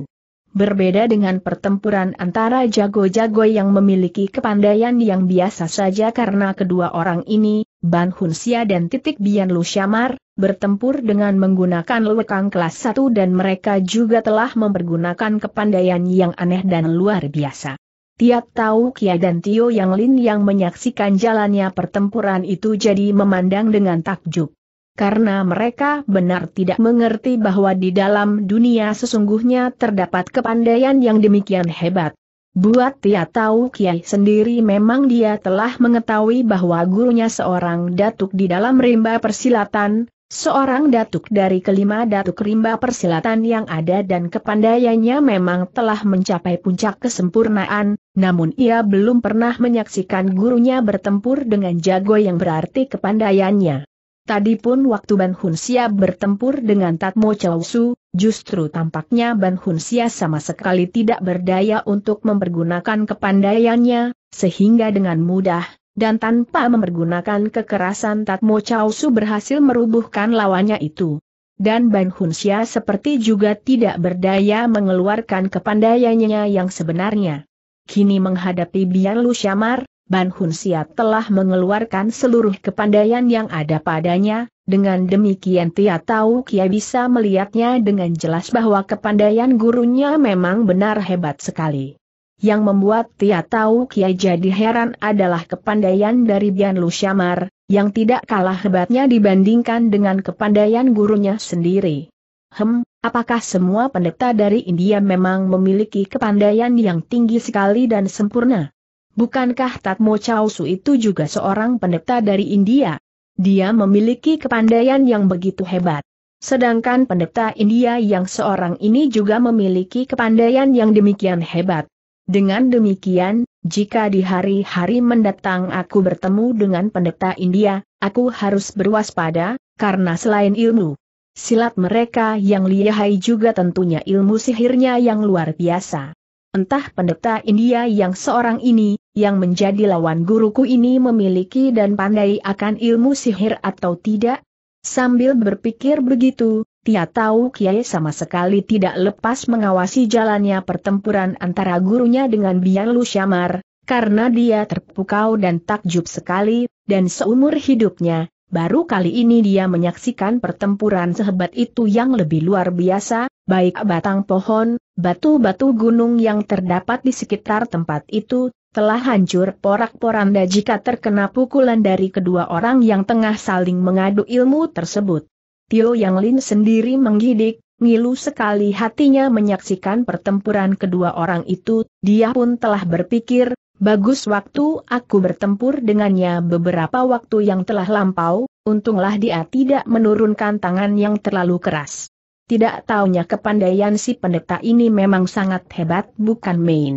Berbeda dengan pertempuran antara jago-jago yang memiliki kepandaian yang biasa saja karena kedua orang ini, Ban Hun Xia dan Titik Bian Lu Syamar, bertempur dengan menggunakan lekang kelas 1 dan mereka juga telah mempergunakan kepandaian yang aneh dan luar biasa. Tiap tahu Kia dan Tio Yang Lin yang menyaksikan jalannya pertempuran itu jadi memandang dengan takjub karena mereka benar tidak mengerti bahwa di dalam dunia sesungguhnya terdapat kepandaian yang demikian hebat. Buat Tia tahu Kiai sendiri memang dia telah mengetahui bahwa gurunya seorang datuk di dalam rimba persilatan, seorang datuk dari kelima datuk rimba persilatan yang ada dan kepandaiannya memang telah mencapai puncak kesempurnaan, namun ia belum pernah menyaksikan gurunya bertempur dengan jago yang berarti kepandaiannya. Tadi pun waktu Ban sia bertempur dengan Tatmo Chow Su, justru tampaknya Ban sia sama sekali tidak berdaya untuk mempergunakan kepandaiannya, sehingga dengan mudah, dan tanpa mempergunakan kekerasan Tatmo Chow Su berhasil merubuhkan lawannya itu. Dan Ban sia seperti juga tidak berdaya mengeluarkan kepandaiannya yang sebenarnya. Kini menghadapi Bian Lu Syamar, Ban Hun Siat telah mengeluarkan seluruh kepandaian yang ada padanya, dengan demikian Tia tahu Kia bisa melihatnya dengan jelas bahwa kepandaian gurunya memang benar hebat sekali. Yang membuat Tia tahu Kia jadi heran adalah kepandaian dari Bian Lu Syamar, yang tidak kalah hebatnya dibandingkan dengan kepandaian gurunya sendiri. Hem, apakah semua pendeta dari India memang memiliki kepandaian yang tinggi sekali dan sempurna? Bukankah Tatmo Chausu itu juga seorang pendeta dari India? Dia memiliki kepandaian yang begitu hebat. Sedangkan pendeta India yang seorang ini juga memiliki kepandaian yang demikian hebat. Dengan demikian, jika di hari-hari mendatang aku bertemu dengan pendeta India, aku harus berwaspada, karena selain ilmu silat mereka yang lihai juga tentunya ilmu sihirnya yang luar biasa. Entah pendeta India yang seorang ini, yang menjadi lawan guruku ini memiliki dan pandai akan ilmu sihir atau tidak? Sambil berpikir begitu, Tia tahu Kiai sama sekali tidak lepas mengawasi jalannya pertempuran antara gurunya dengan Bian Lu Syamar, karena dia terpukau dan takjub sekali, dan seumur hidupnya, baru kali ini dia menyaksikan pertempuran sehebat itu yang lebih luar biasa, baik batang pohon, batu-batu gunung yang terdapat di sekitar tempat itu, telah hancur porak-poranda jika terkena pukulan dari kedua orang yang tengah saling mengadu ilmu tersebut. Tio Yang Lin sendiri menggidik, ngilu sekali hatinya menyaksikan pertempuran kedua orang itu, dia pun telah berpikir, bagus waktu aku bertempur dengannya beberapa waktu yang telah lampau, untunglah dia tidak menurunkan tangan yang terlalu keras. Tidak taunya kepandaian si pendeta ini memang sangat hebat bukan main.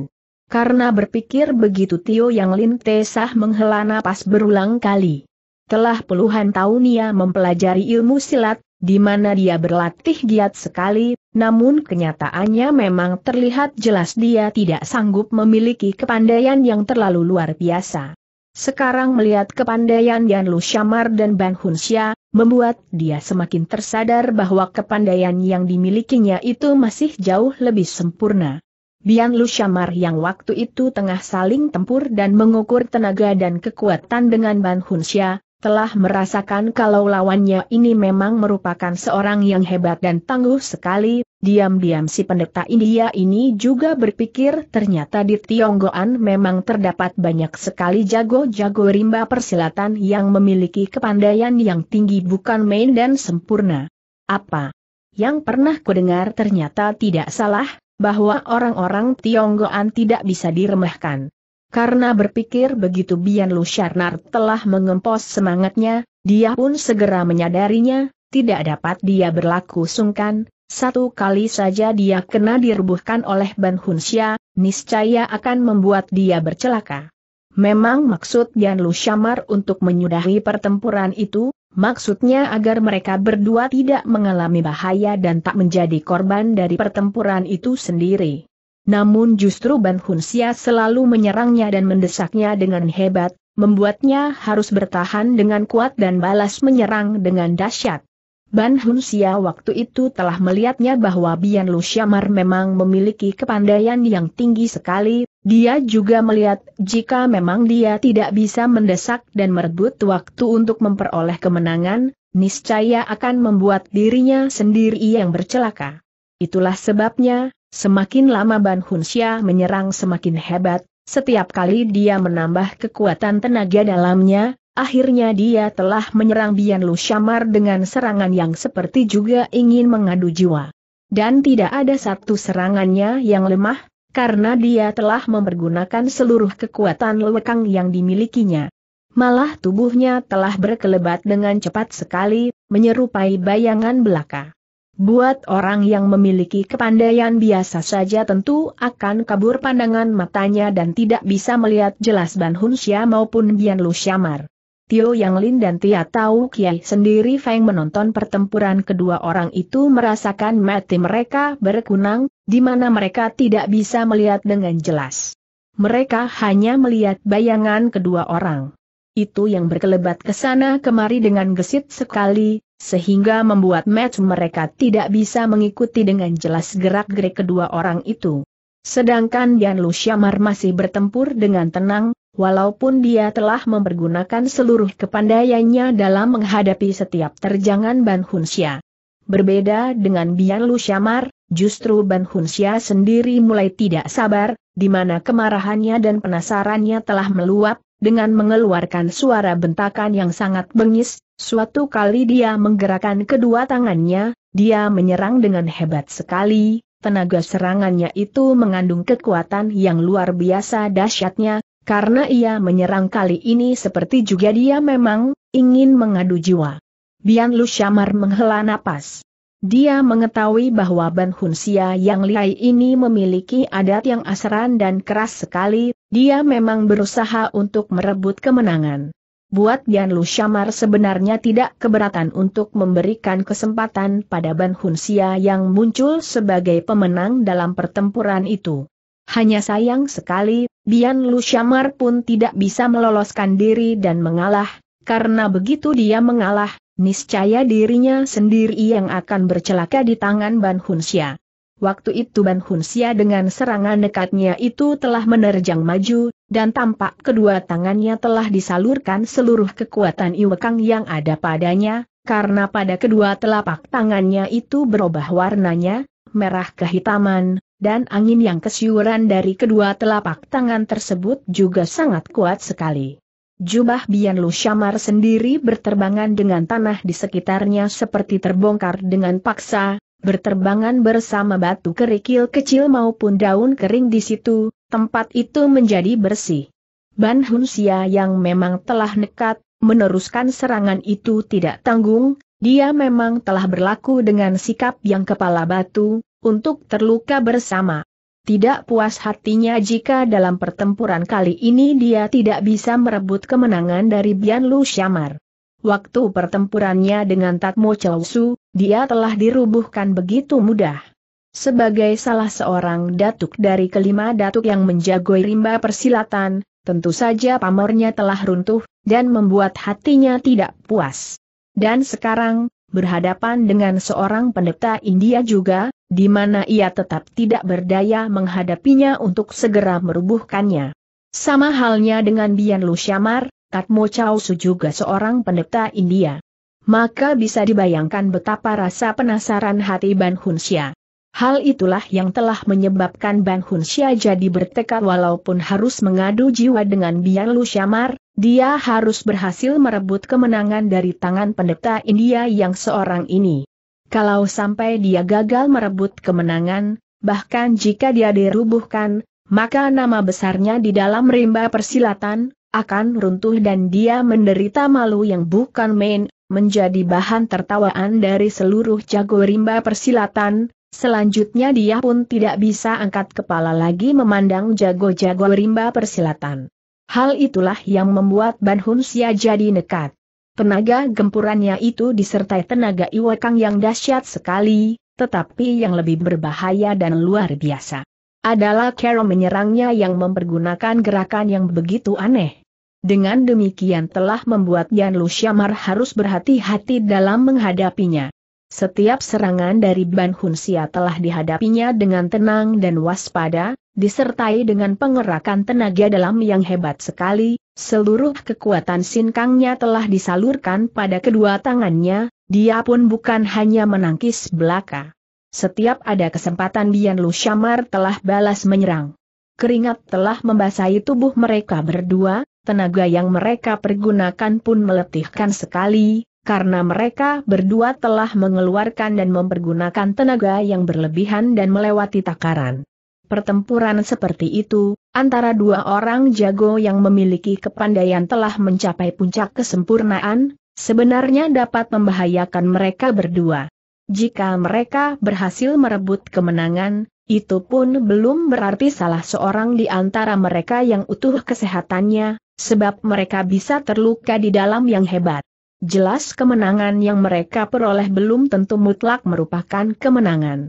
Karena berpikir begitu Tio Yang Lin Tesah menghela napas berulang kali. Telah puluhan tahun ia mempelajari ilmu silat, di mana dia berlatih giat sekali, namun kenyataannya memang terlihat jelas dia tidak sanggup memiliki kepandaian yang terlalu luar biasa. Sekarang melihat kepandaian Yan Lu Syamar dan Bang Xia, membuat dia semakin tersadar bahwa kepandaian yang dimilikinya itu masih jauh lebih sempurna. Bian Lu Syamar yang waktu itu tengah saling tempur dan mengukur tenaga dan kekuatan dengan Ban Xia, telah merasakan kalau lawannya ini memang merupakan seorang yang hebat dan tangguh sekali, diam-diam si pendeta India ini juga berpikir ternyata di Tionggoan memang terdapat banyak sekali jago-jago rimba persilatan yang memiliki kepandaian yang tinggi bukan main dan sempurna. Apa yang pernah kudengar ternyata tidak salah, bahwa orang-orang Tionggoan tidak bisa diremehkan. Karena berpikir begitu Bian Lu Sharnar telah mengempos semangatnya, dia pun segera menyadarinya, tidak dapat dia berlaku sungkan, satu kali saja dia kena dirubuhkan oleh Ban Xia, niscaya akan membuat dia bercelaka. Memang maksud Bian Lu Shamar untuk menyudahi pertempuran itu, maksudnya agar mereka berdua tidak mengalami bahaya dan tak menjadi korban dari pertempuran itu sendiri. Namun justru Ban Hunsia selalu menyerangnya dan mendesaknya dengan hebat, membuatnya harus bertahan dengan kuat dan balas menyerang dengan dahsyat. Ban Hunsia waktu itu telah melihatnya bahwa Bian Lu Syamar memang memiliki kepandaian yang tinggi sekali, dia juga melihat jika memang dia tidak bisa mendesak dan merebut waktu untuk memperoleh kemenangan, niscaya akan membuat dirinya sendiri yang bercelaka. Itulah sebabnya, Semakin lama Ban Hunsia menyerang semakin hebat, setiap kali dia menambah kekuatan tenaga dalamnya, akhirnya dia telah menyerang Bian Lu Shamar dengan serangan yang seperti juga ingin mengadu jiwa. Dan tidak ada satu serangannya yang lemah, karena dia telah mempergunakan seluruh kekuatan lewekang yang dimilikinya. Malah tubuhnya telah berkelebat dengan cepat sekali, menyerupai bayangan belaka. Buat orang yang memiliki kepandaian biasa saja tentu akan kabur pandangan matanya dan tidak bisa melihat jelas Ban Hunsia maupun Bian Lu Syamar. Tio Yang Lin dan Tia Tau Kiai sendiri Feng menonton pertempuran kedua orang itu merasakan mati mereka berkunang, di mana mereka tidak bisa melihat dengan jelas. Mereka hanya melihat bayangan kedua orang. Itu yang berkelebat ke sana kemari dengan gesit sekali, sehingga membuat match mereka tidak bisa mengikuti dengan jelas gerak-gerik kedua orang itu. Sedangkan Yan Lu Syamar masih bertempur dengan tenang, walaupun dia telah mempergunakan seluruh kepandaiannya dalam menghadapi setiap terjangan Ban Xia. Berbeda dengan Bian Lu Syamar, justru Ban Xia sendiri mulai tidak sabar, di mana kemarahannya dan penasarannya telah meluap, dengan mengeluarkan suara bentakan yang sangat bengis, suatu kali dia menggerakkan kedua tangannya, dia menyerang dengan hebat sekali, tenaga serangannya itu mengandung kekuatan yang luar biasa dahsyatnya, karena ia menyerang kali ini seperti juga dia memang, ingin mengadu jiwa. Bian Lu Syamar menghela napas. Dia mengetahui bahwa Ban Hunsia yang lihai ini memiliki adat yang asaran dan keras sekali, dia memang berusaha untuk merebut kemenangan. Buat Lu Shamar sebenarnya tidak keberatan untuk memberikan kesempatan pada Ban Hunsia yang muncul sebagai pemenang dalam pertempuran itu. Hanya sayang sekali, Lu Shamar pun tidak bisa meloloskan diri dan mengalah, karena begitu dia mengalah, niscaya dirinya sendiri yang akan bercelaka di tangan Ban Hunsia. Waktu itu Ban Hunsia dengan serangan nekatnya itu telah menerjang maju, dan tampak kedua tangannya telah disalurkan seluruh kekuatan Iwekang yang ada padanya, karena pada kedua telapak tangannya itu berubah warnanya, merah kehitaman, dan angin yang kesiuran dari kedua telapak tangan tersebut juga sangat kuat sekali. Jubah Bian Lu Syamar sendiri berterbangan dengan tanah di sekitarnya seperti terbongkar dengan paksa, berterbangan bersama batu kerikil kecil maupun daun kering di situ, tempat itu menjadi bersih. Ban Hun Sia yang memang telah nekat, meneruskan serangan itu tidak tanggung, dia memang telah berlaku dengan sikap yang kepala batu, untuk terluka bersama. Tidak puas hatinya jika dalam pertempuran kali ini dia tidak bisa merebut kemenangan dari Bian Lu Syamar. Waktu pertempurannya dengan Tatmo Chausu, dia telah dirubuhkan begitu mudah. Sebagai salah seorang datuk dari kelima datuk yang menjagoi rimba persilatan, tentu saja pamornya telah runtuh, dan membuat hatinya tidak puas. Dan sekarang, berhadapan dengan seorang pendeta India juga, di mana ia tetap tidak berdaya menghadapinya untuk segera merubuhkannya. Sama halnya dengan Bian Lu Syamar, Katmo Su juga seorang pendeta India. Maka bisa dibayangkan betapa rasa penasaran hati Ban Hunsia. Hal itulah yang telah menyebabkan Ban Hunsia jadi bertekad walaupun harus mengadu jiwa dengan Bian Lu dia harus berhasil merebut kemenangan dari tangan pendeta India yang seorang ini. Kalau sampai dia gagal merebut kemenangan, bahkan jika dia dirubuhkan, maka nama besarnya di dalam rimba persilatan, akan runtuh dan dia menderita malu yang bukan main, menjadi bahan tertawaan dari seluruh jago rimba persilatan, selanjutnya dia pun tidak bisa angkat kepala lagi memandang jago-jago rimba persilatan. Hal itulah yang membuat Ban Hunsia jadi nekat. Tenaga gempurannya itu disertai tenaga iwakang yang dahsyat sekali, tetapi yang lebih berbahaya dan luar biasa. Adalah Carol menyerangnya yang mempergunakan gerakan yang begitu aneh. Dengan demikian telah membuat Yan Lu Syamar harus berhati-hati dalam menghadapinya. Setiap serangan dari Ban Hun Sia telah dihadapinya dengan tenang dan waspada, disertai dengan pengerakan tenaga dalam yang hebat sekali, Seluruh kekuatan sinkangnya telah disalurkan pada kedua tangannya, dia pun bukan hanya menangkis belaka. Setiap ada kesempatan Bian Lu Syamar telah balas menyerang. Keringat telah membasahi tubuh mereka berdua, tenaga yang mereka pergunakan pun meletihkan sekali, karena mereka berdua telah mengeluarkan dan mempergunakan tenaga yang berlebihan dan melewati takaran pertempuran seperti itu, antara dua orang jago yang memiliki kepandaian telah mencapai puncak kesempurnaan, sebenarnya dapat membahayakan mereka berdua. Jika mereka berhasil merebut kemenangan, itu pun belum berarti salah seorang di antara mereka yang utuh kesehatannya, sebab mereka bisa terluka di dalam yang hebat. Jelas kemenangan yang mereka peroleh belum tentu mutlak merupakan kemenangan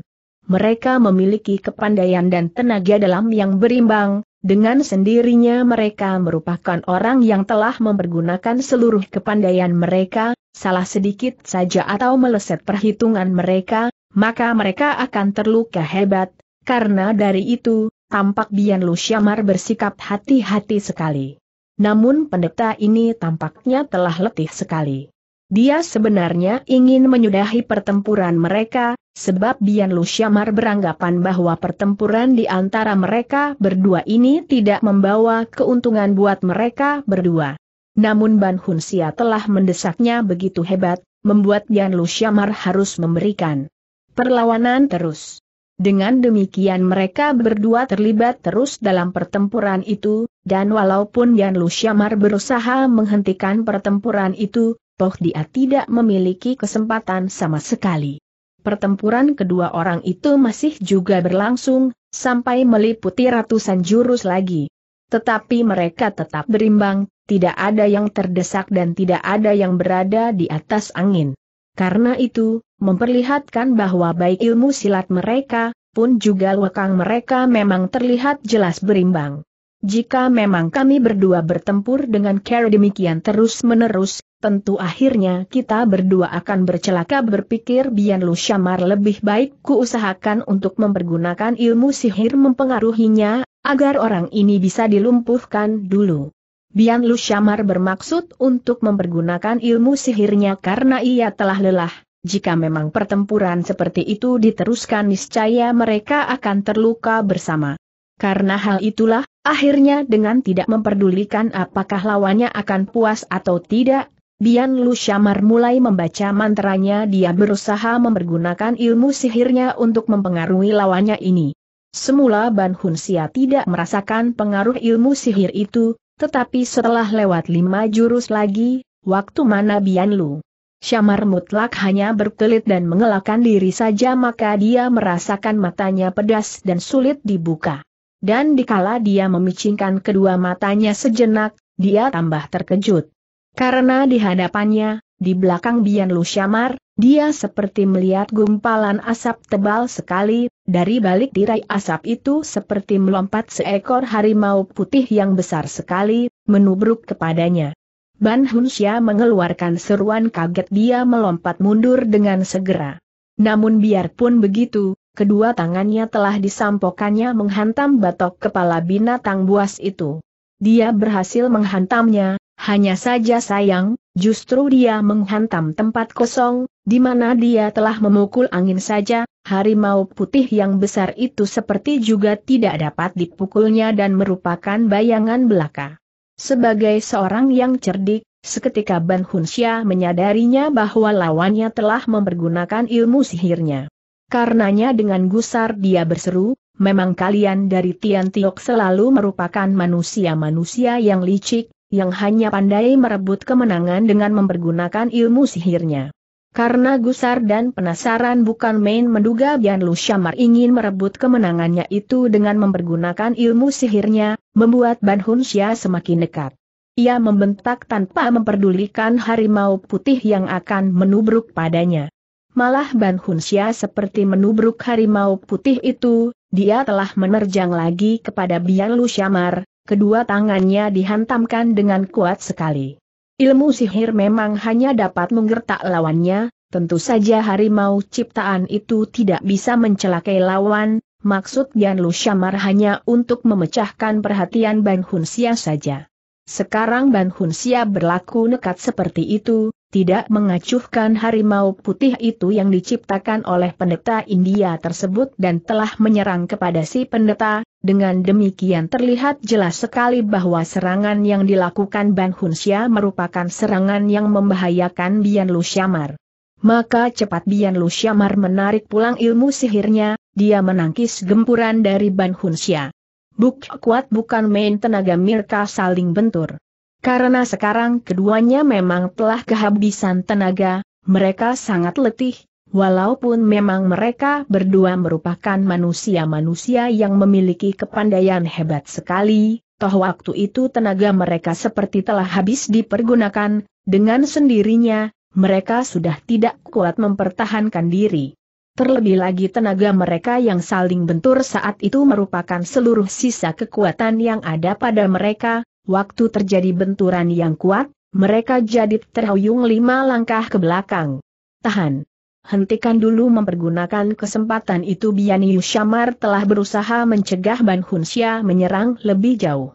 mereka memiliki kepandaian dan tenaga dalam yang berimbang, dengan sendirinya mereka merupakan orang yang telah mempergunakan seluruh kepandaian mereka, salah sedikit saja atau meleset perhitungan mereka, maka mereka akan terluka hebat, karena dari itu, tampak Bian Lu bersikap hati-hati sekali. Namun pendeta ini tampaknya telah letih sekali. Dia sebenarnya ingin menyudahi pertempuran mereka, Sebab Bian Lu beranggapan bahwa pertempuran di antara mereka berdua ini tidak membawa keuntungan buat mereka berdua. Namun Ban Hun Sia telah mendesaknya begitu hebat, membuat Bian Lu harus memberikan perlawanan terus. Dengan demikian mereka berdua terlibat terus dalam pertempuran itu, dan walaupun Bian Lu berusaha menghentikan pertempuran itu, Poh Dia tidak memiliki kesempatan sama sekali. Pertempuran kedua orang itu masih juga berlangsung, sampai meliputi ratusan jurus lagi. Tetapi mereka tetap berimbang, tidak ada yang terdesak dan tidak ada yang berada di atas angin. Karena itu, memperlihatkan bahwa baik ilmu silat mereka, pun juga lekang mereka memang terlihat jelas berimbang. Jika memang kami berdua bertempur dengan care demikian terus-menerus, tentu akhirnya kita berdua akan bercelaka berpikir Bian Lu Syamar lebih baik kuusahakan untuk mempergunakan ilmu sihir mempengaruhinya, agar orang ini bisa dilumpuhkan dulu. Bian Lu Syamar bermaksud untuk mempergunakan ilmu sihirnya karena ia telah lelah. Jika memang pertempuran seperti itu diteruskan niscaya mereka akan terluka bersama. Karena hal itulah, akhirnya dengan tidak memperdulikan apakah lawannya akan puas atau tidak, Bian Lu Syamar mulai membaca mantranya dia berusaha mempergunakan ilmu sihirnya untuk mempengaruhi lawannya ini. Semula Ban Hun Sia tidak merasakan pengaruh ilmu sihir itu, tetapi setelah lewat lima jurus lagi, waktu mana Bian Lu Syamar mutlak hanya berkelit dan mengelakkan diri saja maka dia merasakan matanya pedas dan sulit dibuka. Dan dikala dia memicingkan kedua matanya sejenak, dia tambah terkejut. Karena di hadapannya, di belakang Bian Lu Syamar, dia seperti melihat gumpalan asap tebal sekali, dari balik tirai asap itu seperti melompat seekor harimau putih yang besar sekali, menubruk kepadanya. Ban Xia mengeluarkan seruan kaget dia melompat mundur dengan segera. Namun biarpun begitu, kedua tangannya telah disampokannya menghantam batok kepala binatang buas itu. Dia berhasil menghantamnya, hanya saja sayang, justru dia menghantam tempat kosong, di mana dia telah memukul angin saja, harimau putih yang besar itu seperti juga tidak dapat dipukulnya dan merupakan bayangan belaka. Sebagai seorang yang cerdik, seketika Ban Hunsia menyadarinya bahwa lawannya telah mempergunakan ilmu sihirnya. Karenanya dengan gusar dia berseru, memang kalian dari Tian Tiok selalu merupakan manusia-manusia yang licik, yang hanya pandai merebut kemenangan dengan mempergunakan ilmu sihirnya. Karena gusar dan penasaran bukan main menduga Bian Lu Syamar ingin merebut kemenangannya itu dengan mempergunakan ilmu sihirnya, membuat Ban Hun Xia semakin dekat. Ia membentak tanpa memperdulikan harimau putih yang akan menubruk padanya. Malah Ban Hun Xia seperti menubruk harimau putih itu, dia telah menerjang lagi kepada Bian Lu Syamar, kedua tangannya dihantamkan dengan kuat sekali. Ilmu sihir memang hanya dapat menggertak lawannya, tentu saja harimau ciptaan itu tidak bisa mencelakai lawan, maksud Yan Lu Syamar hanya untuk memecahkan perhatian Ban Hun Xia saja. Sekarang Ban Hun Xia berlaku nekat seperti itu, tidak mengacuhkan harimau putih itu yang diciptakan oleh pendeta India tersebut dan telah menyerang kepada si pendeta, dengan demikian terlihat jelas sekali bahwa serangan yang dilakukan Ban Hunsia merupakan serangan yang membahayakan Bian Lu Syamar. Maka cepat Bian Lu Syamar menarik pulang ilmu sihirnya, dia menangkis gempuran dari Ban Hunsia. Buk kuat bukan main tenaga Mirka saling bentur. Karena sekarang keduanya memang telah kehabisan tenaga, mereka sangat letih, Walaupun memang mereka berdua merupakan manusia-manusia yang memiliki kepandaian hebat sekali, toh waktu itu tenaga mereka seperti telah habis dipergunakan, dengan sendirinya, mereka sudah tidak kuat mempertahankan diri. Terlebih lagi tenaga mereka yang saling bentur saat itu merupakan seluruh sisa kekuatan yang ada pada mereka, waktu terjadi benturan yang kuat, mereka jadi terhuyung lima langkah ke belakang. Tahan! hentikan dulu mempergunakan kesempatan itu Bian Yu Shamar telah berusaha mencegah Ban Hunsia menyerang lebih jauh.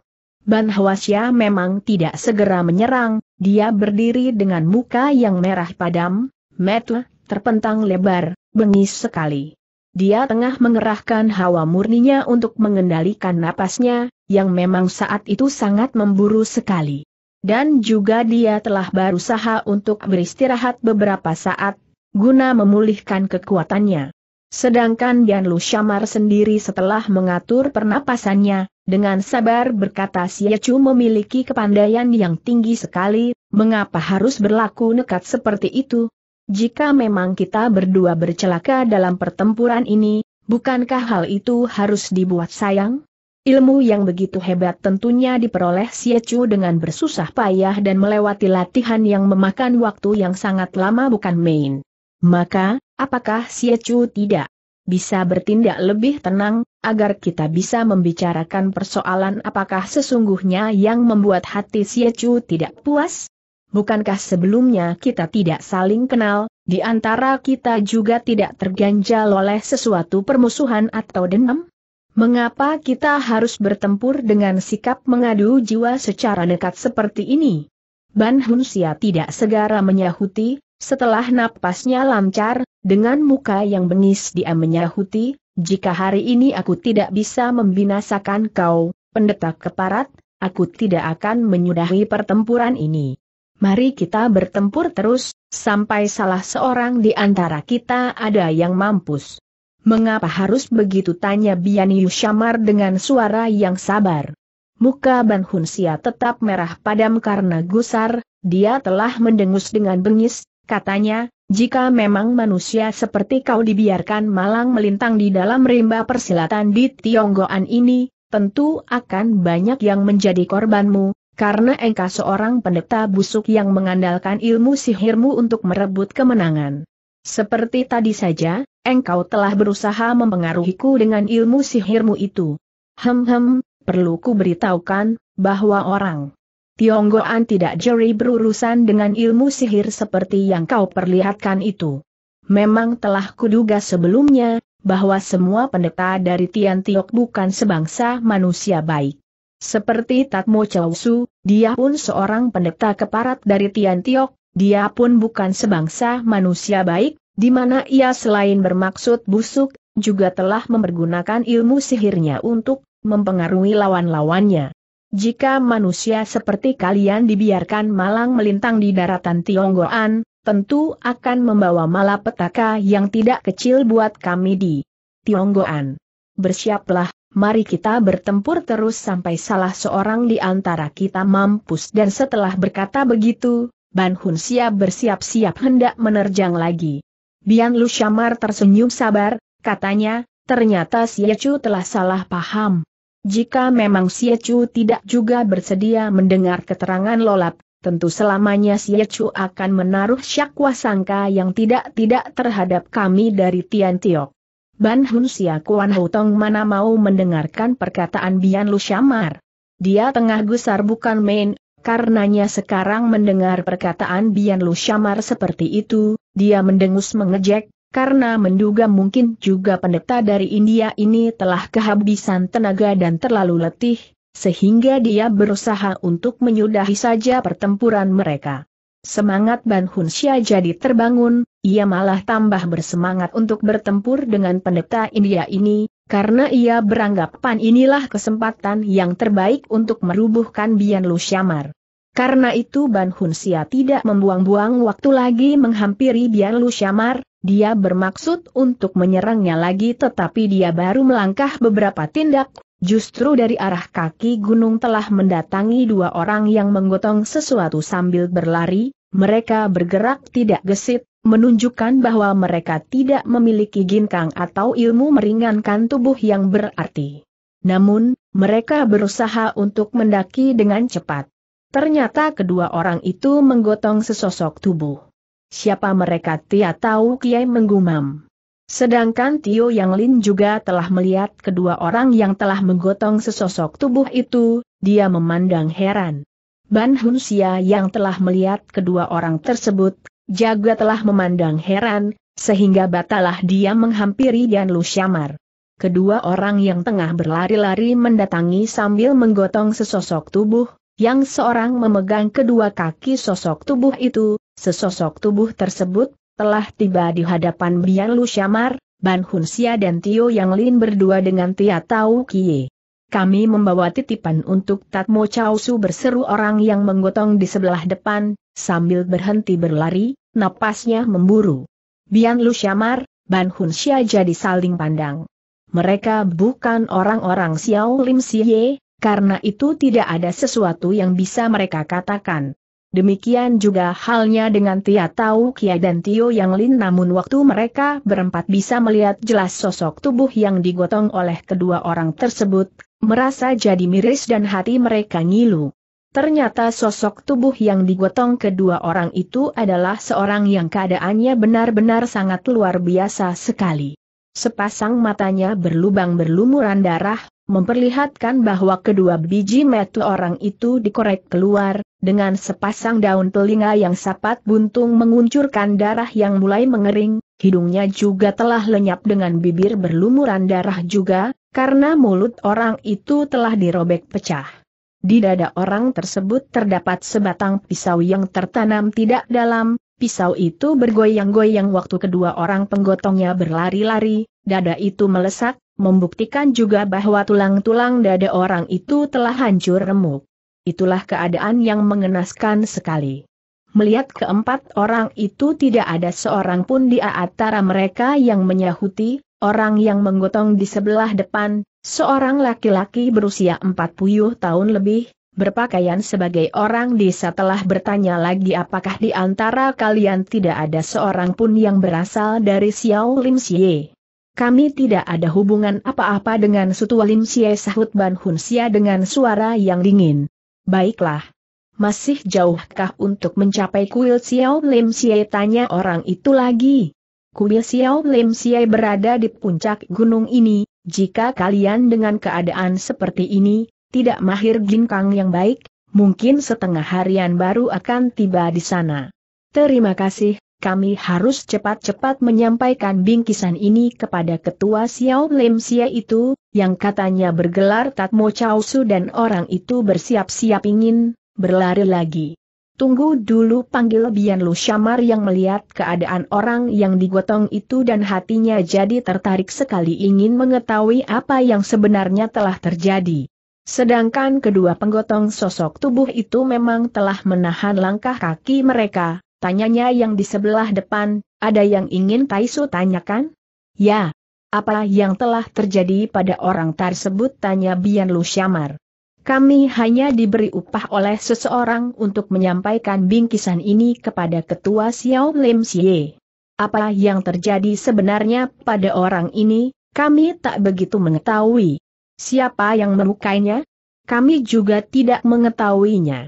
Ban Xia memang tidak segera menyerang, dia berdiri dengan muka yang merah padam, metu, terpentang lebar, bengis sekali. Dia tengah mengerahkan hawa murninya untuk mengendalikan napasnya, yang memang saat itu sangat memburu sekali. Dan juga dia telah berusaha untuk beristirahat beberapa saat, guna memulihkan kekuatannya. Sedangkan Yan Lu Shamar sendiri setelah mengatur pernapasannya, dengan sabar berkata Si Siechu memiliki kepandaian yang tinggi sekali, mengapa harus berlaku nekat seperti itu? Jika memang kita berdua bercelaka dalam pertempuran ini, bukankah hal itu harus dibuat sayang? Ilmu yang begitu hebat tentunya diperoleh Si Siechu dengan bersusah payah dan melewati latihan yang memakan waktu yang sangat lama bukan main. Maka, apakah Siacu tidak bisa bertindak lebih tenang, agar kita bisa membicarakan persoalan apakah sesungguhnya yang membuat hati Siacu tidak puas? Bukankah sebelumnya kita tidak saling kenal, di antara kita juga tidak terganjal oleh sesuatu permusuhan atau dendam? Mengapa kita harus bertempur dengan sikap mengadu jiwa secara dekat seperti ini? Ban Hunsia tidak segera menyahuti, setelah napasnya lancar, dengan muka yang bengis dia menyahuti, jika hari ini aku tidak bisa membinasakan kau, pendeta keparat, aku tidak akan menyudahi pertempuran ini. Mari kita bertempur terus, sampai salah seorang di antara kita ada yang mampus. Mengapa harus begitu tanya Biani Yushamar dengan suara yang sabar. Muka Ban Hunsia tetap merah padam karena gusar, dia telah mendengus dengan bengis, Katanya, jika memang manusia seperti kau dibiarkan malang melintang di dalam rimba persilatan di Tionggoan ini, tentu akan banyak yang menjadi korbanmu, karena engkau seorang pendeta busuk yang mengandalkan ilmu sihirmu untuk merebut kemenangan. Seperti tadi saja, engkau telah berusaha mempengaruhiku dengan ilmu sihirmu itu. Hem-hem, perlu ku beritahukan, bahwa orang Tionggoan tidak jeri berurusan dengan ilmu sihir seperti yang kau perlihatkan itu. Memang telah kuduga sebelumnya, bahwa semua pendeta dari Tian Tiok bukan sebangsa manusia baik. Seperti Tatmo Chow Su, dia pun seorang pendeta keparat dari Tian Tiok, dia pun bukan sebangsa manusia baik, di mana ia selain bermaksud busuk, juga telah mempergunakan ilmu sihirnya untuk mempengaruhi lawan-lawannya. Jika manusia seperti kalian dibiarkan malang melintang di daratan Tionggoan, tentu akan membawa malapetaka yang tidak kecil buat kami di Tionggoan. Bersiaplah, mari kita bertempur terus sampai salah seorang di antara kita mampus dan setelah berkata begitu, Ban Hun siap bersiap-siap hendak menerjang lagi. Bian Lu Syamar tersenyum sabar, katanya, ternyata Yechu telah salah paham. Jika memang Siacu tidak juga bersedia mendengar keterangan lolap, tentu selamanya Siacu akan menaruh syakwa sangka yang tidak-tidak terhadap kami dari Tian Tiok. Ban Hun Xia Kuan Hutong mana mau mendengarkan perkataan Bian Lu Syamar. Dia tengah gusar bukan main, karenanya sekarang mendengar perkataan Bian Lu Syamar seperti itu, dia mendengus mengejek, karena menduga mungkin juga pendeta dari India ini telah kehabisan tenaga dan terlalu letih, sehingga dia berusaha untuk menyudahi saja pertempuran mereka. Semangat Ban Hunsia jadi terbangun, ia malah tambah bersemangat untuk bertempur dengan pendeta India ini, karena ia beranggapan inilah kesempatan yang terbaik untuk merubuhkan Bian Lu Syamar. Karena itu Ban Hunsia tidak membuang-buang waktu lagi menghampiri Bian Lu Syamar, dia bermaksud untuk menyerangnya lagi tetapi dia baru melangkah beberapa tindak, justru dari arah kaki gunung telah mendatangi dua orang yang menggotong sesuatu sambil berlari, mereka bergerak tidak gesit, menunjukkan bahwa mereka tidak memiliki ginkang atau ilmu meringankan tubuh yang berarti. Namun, mereka berusaha untuk mendaki dengan cepat. Ternyata kedua orang itu menggotong sesosok tubuh. Siapa mereka Tia tahu Kiai menggumam. Sedangkan Tio Yang Lin juga telah melihat kedua orang yang telah menggotong sesosok tubuh itu, dia memandang heran. Ban Hun Xia yang telah melihat kedua orang tersebut, jaga telah memandang heran, sehingga batalah dia menghampiri Yan Lu Syamar. Kedua orang yang tengah berlari-lari mendatangi sambil menggotong sesosok tubuh, yang seorang memegang kedua kaki sosok tubuh itu, Sesosok tubuh tersebut telah tiba di hadapan Bian Lu Syamar, Ban Hun Xia dan Tio Yang Lin berdua dengan Tia Tau Kie. Kami membawa titipan untuk Tatmo Chausu berseru orang yang menggotong di sebelah depan, sambil berhenti berlari, napasnya memburu. Bian Lu Syamar, Ban Hun Xia jadi saling pandang. Mereka bukan orang-orang Xiao Lim Xie, karena itu tidak ada sesuatu yang bisa mereka katakan. Demikian juga halnya dengan Tia Tau Kia dan Tio Yang Lin namun waktu mereka berempat bisa melihat jelas sosok tubuh yang digotong oleh kedua orang tersebut, merasa jadi miris dan hati mereka ngilu. Ternyata sosok tubuh yang digotong kedua orang itu adalah seorang yang keadaannya benar-benar sangat luar biasa sekali. Sepasang matanya berlubang berlumuran darah, memperlihatkan bahwa kedua biji metu orang itu dikorek keluar, dengan sepasang daun telinga yang sapat buntung menguncurkan darah yang mulai mengering, hidungnya juga telah lenyap dengan bibir berlumuran darah juga, karena mulut orang itu telah dirobek pecah. Di dada orang tersebut terdapat sebatang pisau yang tertanam tidak dalam, pisau itu bergoyang-goyang waktu kedua orang penggotongnya berlari-lari, dada itu melesak, Membuktikan juga bahwa tulang-tulang dada orang itu telah hancur remuk. Itulah keadaan yang mengenaskan sekali. Melihat keempat orang itu tidak ada seorang pun di antara mereka yang menyahuti, orang yang menggotong di sebelah depan, seorang laki-laki berusia 40 tahun lebih, berpakaian sebagai orang desa telah bertanya lagi apakah di antara kalian tidak ada seorang pun yang berasal dari Xiao Lim Xie. Kami tidak ada hubungan apa-apa dengan Sutualim Lim sahut Ban Hun sia dengan suara yang dingin. Baiklah. Masih jauhkah untuk mencapai kuil Xiao Lim sia? tanya orang itu lagi? Kuil Xiao Lim sia berada di puncak gunung ini, jika kalian dengan keadaan seperti ini, tidak mahir ginkang yang baik, mungkin setengah harian baru akan tiba di sana. Terima kasih, kami harus cepat-cepat menyampaikan bingkisan ini kepada ketua Xiao Lim Xia itu, yang katanya bergelar Tatmo Chao Su dan orang itu bersiap-siap ingin berlari lagi. Tunggu dulu panggil Bian Lu Shamar yang melihat keadaan orang yang digotong itu dan hatinya jadi tertarik sekali ingin mengetahui apa yang sebenarnya telah terjadi. Sedangkan kedua penggotong sosok tubuh itu memang telah menahan langkah kaki mereka, Tanyanya yang di sebelah depan, ada yang ingin Taisu tanyakan? Ya. Apa yang telah terjadi pada orang tersebut tanya Bian Lu Syamar. Kami hanya diberi upah oleh seseorang untuk menyampaikan bingkisan ini kepada Ketua Xiao Lim Xie. Apa yang terjadi sebenarnya pada orang ini, kami tak begitu mengetahui. Siapa yang melukainya? Kami juga tidak mengetahuinya.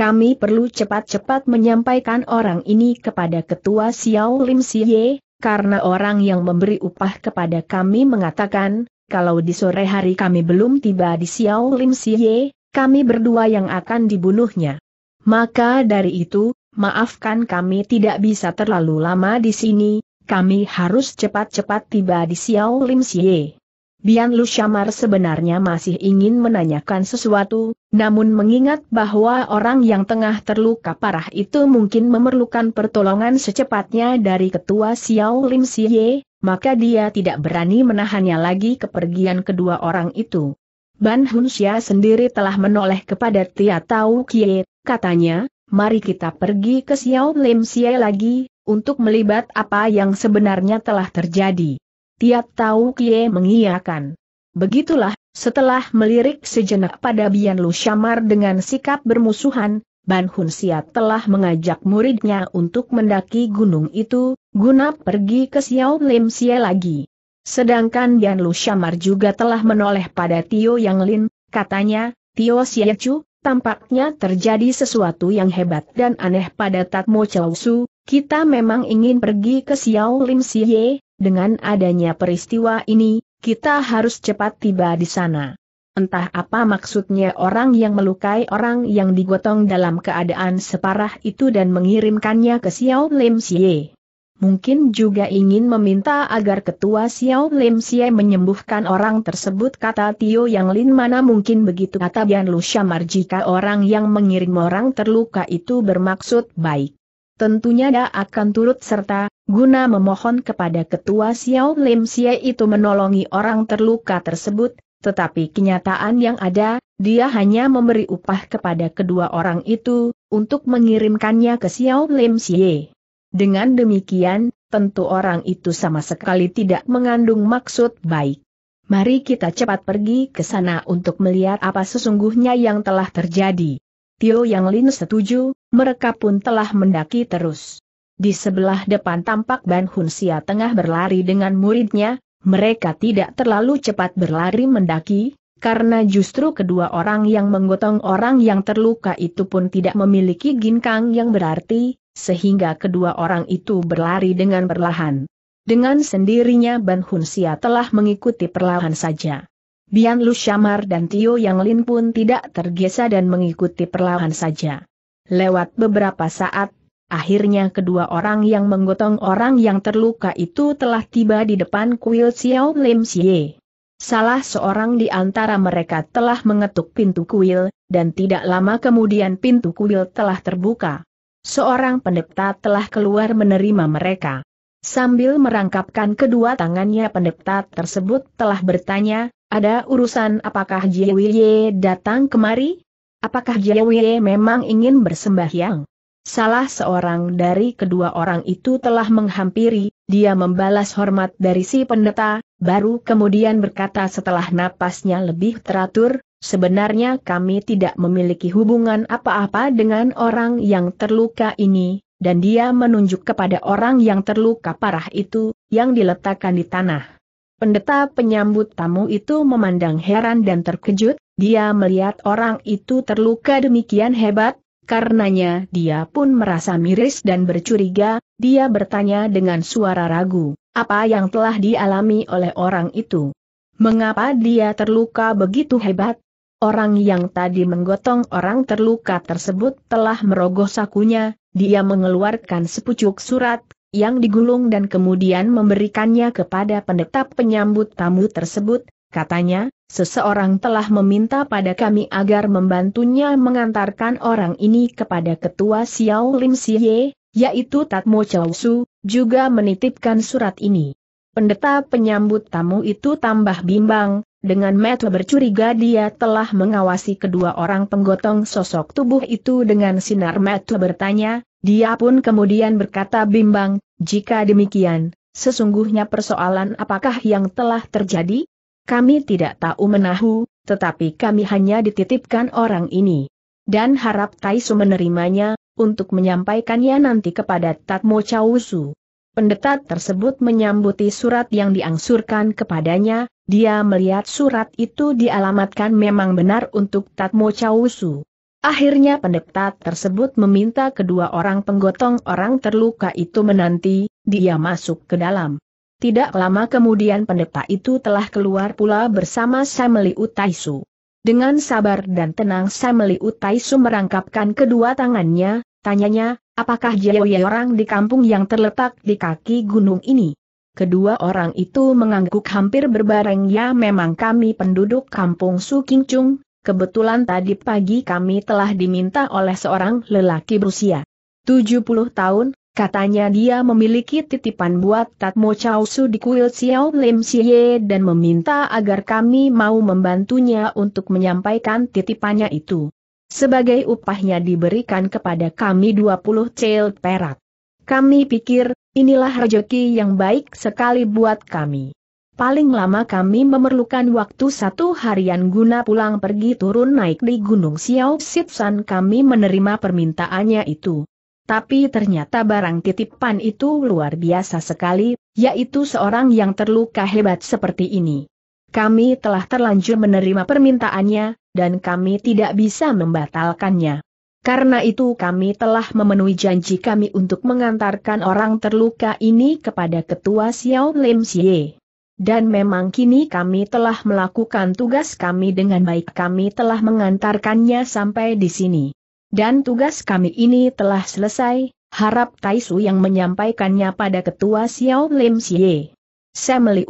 Kami perlu cepat-cepat menyampaikan orang ini kepada Ketua Xiao Lim Siye, karena orang yang memberi upah kepada kami mengatakan, kalau di sore hari kami belum tiba di Xiao Lim Siye, kami berdua yang akan dibunuhnya. Maka dari itu, maafkan kami tidak bisa terlalu lama di sini, kami harus cepat-cepat tiba di Xiao Lim Siye. Bian Lu Shamar sebenarnya masih ingin menanyakan sesuatu, namun mengingat bahwa orang yang tengah terluka parah itu mungkin memerlukan pertolongan secepatnya dari ketua Xiao Lim Siye, maka dia tidak berani menahannya lagi kepergian kedua orang itu. Ban Xia sendiri telah menoleh kepada Tia Tau Kie, katanya, mari kita pergi ke Xiao Lim Siye lagi, untuk melibat apa yang sebenarnya telah terjadi. Tiap tahu Kie mengiyakan. Begitulah, setelah melirik sejenak pada Bian Lu Syamar dengan sikap bermusuhan, Ban Hun Siat telah mengajak muridnya untuk mendaki gunung itu, guna pergi ke Xiao Lim Xie lagi. Sedangkan Bian Lu Syamar juga telah menoleh pada Tio Yang Lin, katanya, Tio Xie Chu, tampaknya terjadi sesuatu yang hebat dan aneh pada Tatmo Chao Su, kita memang ingin pergi ke Xiao Lim Xie, dengan adanya peristiwa ini, kita harus cepat tiba di sana. Entah apa maksudnya orang yang melukai orang yang digotong dalam keadaan separah itu dan mengirimkannya ke Xiao Lim Xie. Mungkin juga ingin meminta agar ketua Xiao Lim Xie menyembuhkan orang tersebut kata Tio Yang Lin mana mungkin begitu kata Bian Lu Syamar jika orang yang mengirim orang terluka itu bermaksud baik tentunya dia akan turut serta, guna memohon kepada ketua Xiao Lim Xie itu menolongi orang terluka tersebut, tetapi kenyataan yang ada, dia hanya memberi upah kepada kedua orang itu, untuk mengirimkannya ke Xiao Lim Xie. Dengan demikian, tentu orang itu sama sekali tidak mengandung maksud baik. Mari kita cepat pergi ke sana untuk melihat apa sesungguhnya yang telah terjadi. Tio Yang Lin setuju, mereka pun telah mendaki terus. Di sebelah depan tampak Ban Hun Sia tengah berlari dengan muridnya, mereka tidak terlalu cepat berlari mendaki, karena justru kedua orang yang menggotong orang yang terluka itu pun tidak memiliki ginkang yang berarti, sehingga kedua orang itu berlari dengan perlahan. Dengan sendirinya Ban Hun Sia telah mengikuti perlahan saja. Bian Lu Syamar dan Tio Yang Lin pun tidak tergesa dan mengikuti perlahan saja. Lewat beberapa saat, akhirnya kedua orang yang menggotong orang yang terluka itu telah tiba di depan kuil Xiao Lim Xie. Salah seorang di antara mereka telah mengetuk pintu kuil, dan tidak lama kemudian pintu kuil telah terbuka. Seorang pendeta telah keluar menerima mereka. Sambil merangkapkan kedua tangannya pendeta tersebut telah bertanya, ada urusan apakah Jiawiye datang kemari? Apakah Jiawiye memang ingin bersembahyang? Salah seorang dari kedua orang itu telah menghampiri, dia membalas hormat dari si pendeta, baru kemudian berkata setelah napasnya lebih teratur, Sebenarnya kami tidak memiliki hubungan apa-apa dengan orang yang terluka ini, dan dia menunjuk kepada orang yang terluka parah itu, yang diletakkan di tanah. Pendeta penyambut tamu itu memandang heran dan terkejut, dia melihat orang itu terluka demikian hebat, karenanya dia pun merasa miris dan bercuriga, dia bertanya dengan suara ragu, apa yang telah dialami oleh orang itu? Mengapa dia terluka begitu hebat? Orang yang tadi menggotong orang terluka tersebut telah merogoh sakunya, dia mengeluarkan sepucuk surat, yang digulung dan kemudian memberikannya kepada pendeta penyambut tamu tersebut, katanya, seseorang telah meminta pada kami agar membantunya mengantarkan orang ini kepada ketua Xiao Lim Siye, yaitu Tatmo Chow Su, juga menitipkan surat ini. Pendeta penyambut tamu itu tambah bimbang, dengan metua bercuriga dia telah mengawasi kedua orang penggotong sosok tubuh itu dengan sinar metua bertanya, dia pun kemudian berkata bimbang, jika demikian, sesungguhnya persoalan apakah yang telah terjadi? Kami tidak tahu menahu, tetapi kami hanya dititipkan orang ini. Dan harap Taisu menerimanya, untuk menyampaikannya nanti kepada Tatmo Chausu. Pendeta tersebut menyambuti surat yang diangsurkan kepadanya, dia melihat surat itu dialamatkan memang benar untuk Tatmo Chausu. Akhirnya pendeta tersebut meminta kedua orang penggotong orang terluka itu menanti, dia masuk ke dalam. Tidak lama kemudian pendeta itu telah keluar pula bersama Samli Utaisu. Dengan sabar dan tenang Samli Utaisu merangkapkan kedua tangannya, tanyanya, apakah Jaya orang di kampung yang terletak di kaki gunung ini? Kedua orang itu mengangguk hampir berbareng ya memang kami penduduk kampung Sukingcung, Kebetulan tadi pagi kami telah diminta oleh seorang lelaki berusia 70 tahun, katanya dia memiliki titipan buat Tatmo Chow di kuil Xiao Lim Xie dan meminta agar kami mau membantunya untuk menyampaikan titipannya itu. Sebagai upahnya diberikan kepada kami 20 cel perak. Kami pikir, inilah rejeki yang baik sekali buat kami. Paling lama kami memerlukan waktu satu harian guna pulang pergi turun naik di Gunung Xiao Sitsan kami menerima permintaannya itu. Tapi ternyata barang titipan itu luar biasa sekali, yaitu seorang yang terluka hebat seperti ini. Kami telah terlanjur menerima permintaannya, dan kami tidak bisa membatalkannya. Karena itu kami telah memenuhi janji kami untuk mengantarkan orang terluka ini kepada Ketua Xiao Lim Xie. Dan memang kini kami telah melakukan tugas kami dengan baik kami telah mengantarkannya sampai di sini. Dan tugas kami ini telah selesai, harap Taisu yang menyampaikannya pada ketua Xiao Lim Xie.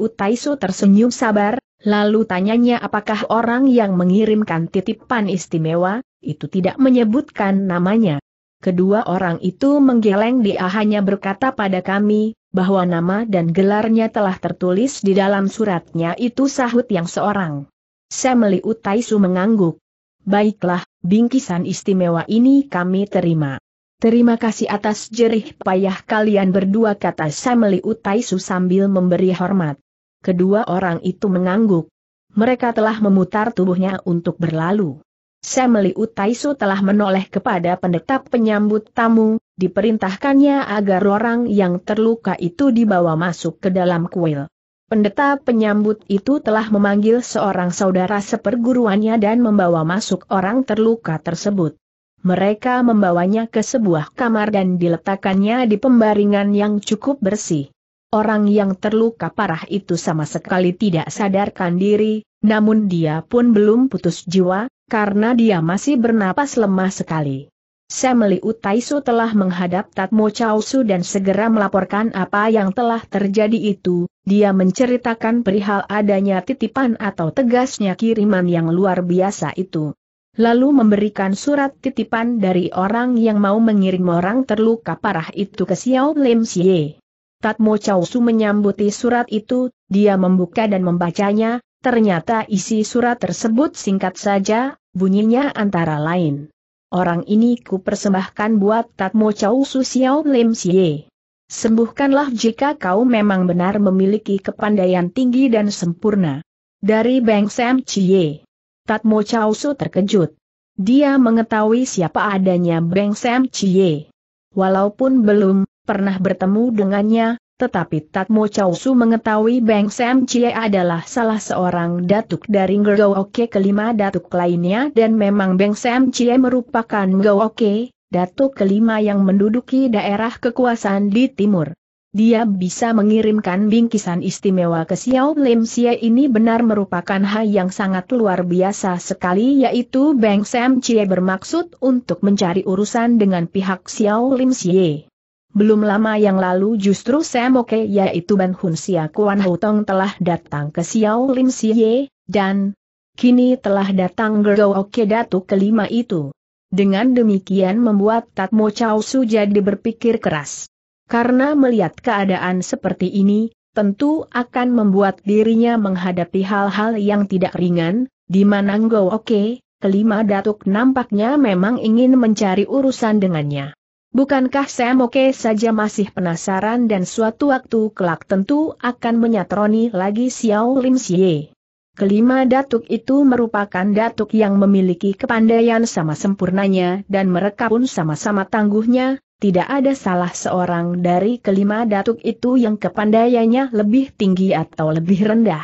U Taisu tersenyum sabar, lalu tanyanya apakah orang yang mengirimkan titipan istimewa, itu tidak menyebutkan namanya kedua orang itu menggeleng dia hanya berkata pada kami, bahwa nama dan gelarnya telah tertulis di dalam suratnya itu sahut yang seorang. Semeli Utaisu mengangguk. Baiklah, bingkisan istimewa ini kami terima. Terima kasih atas jerih payah kalian berdua kata Semeli Utaisu sambil memberi hormat. Kedua orang itu mengangguk. Mereka telah memutar tubuhnya untuk berlalu. Semeli Utaisu telah menoleh kepada pendeta penyambut tamu, diperintahkannya agar orang yang terluka itu dibawa masuk ke dalam kuil. Pendeta penyambut itu telah memanggil seorang saudara seperguruannya dan membawa masuk orang terluka tersebut. Mereka membawanya ke sebuah kamar dan diletakkannya di pembaringan yang cukup bersih. Orang yang terluka parah itu sama sekali tidak sadarkan diri, namun dia pun belum putus jiwa, karena dia masih bernapas lemah sekali. Semeli Utaisu telah menghadap Tatmo Chausu dan segera melaporkan apa yang telah terjadi itu, dia menceritakan perihal adanya titipan atau tegasnya kiriman yang luar biasa itu. Lalu memberikan surat titipan dari orang yang mau mengirim orang terluka parah itu ke Xiao Lim Xie. Tatmo Chausu menyambuti surat itu, dia membuka dan membacanya, ternyata isi surat tersebut singkat saja, Bunyinya antara lain. Orang ini ku persembahkan buat Tatmo Chow Su Xiao Lim Xie. Sembuhkanlah jika kau memang benar memiliki kepandaian tinggi dan sempurna. Dari Beng Sam Chie. Tatmo Chau Su terkejut. Dia mengetahui siapa adanya Beng Sam Chie. Walaupun belum pernah bertemu dengannya, tetapi Tatmo Chow Su mengetahui Beng Sam Chie adalah salah seorang datuk dari Oke kelima datuk lainnya dan memang Beng Sam Chie merupakan Oke datuk kelima yang menduduki daerah kekuasaan di timur. Dia bisa mengirimkan bingkisan istimewa ke Xiao Lim Xie ini benar merupakan hal yang sangat luar biasa sekali yaitu Beng Sam Chie bermaksud untuk mencari urusan dengan pihak Xiao Lim Xie. Belum lama yang lalu justru Semoke yaitu Ban Hun Sia Kuan Hutong telah datang ke Xiao Lim Siye, dan kini telah datang Gerdo Oke Datu kelima itu. Dengan demikian membuat Tatmo Chow Su jadi berpikir keras. Karena melihat keadaan seperti ini, tentu akan membuat dirinya menghadapi hal-hal yang tidak ringan, di mana Go Oke, kelima datuk nampaknya memang ingin mencari urusan dengannya. Bukankah Semoke saja masih penasaran dan suatu waktu kelak tentu akan menyatroni lagi Xiao Lim Xie? Kelima datuk itu merupakan datuk yang memiliki kepandaian sama sempurnanya dan mereka pun sama-sama tangguhnya, tidak ada salah seorang dari kelima datuk itu yang kepandaiannya lebih tinggi atau lebih rendah.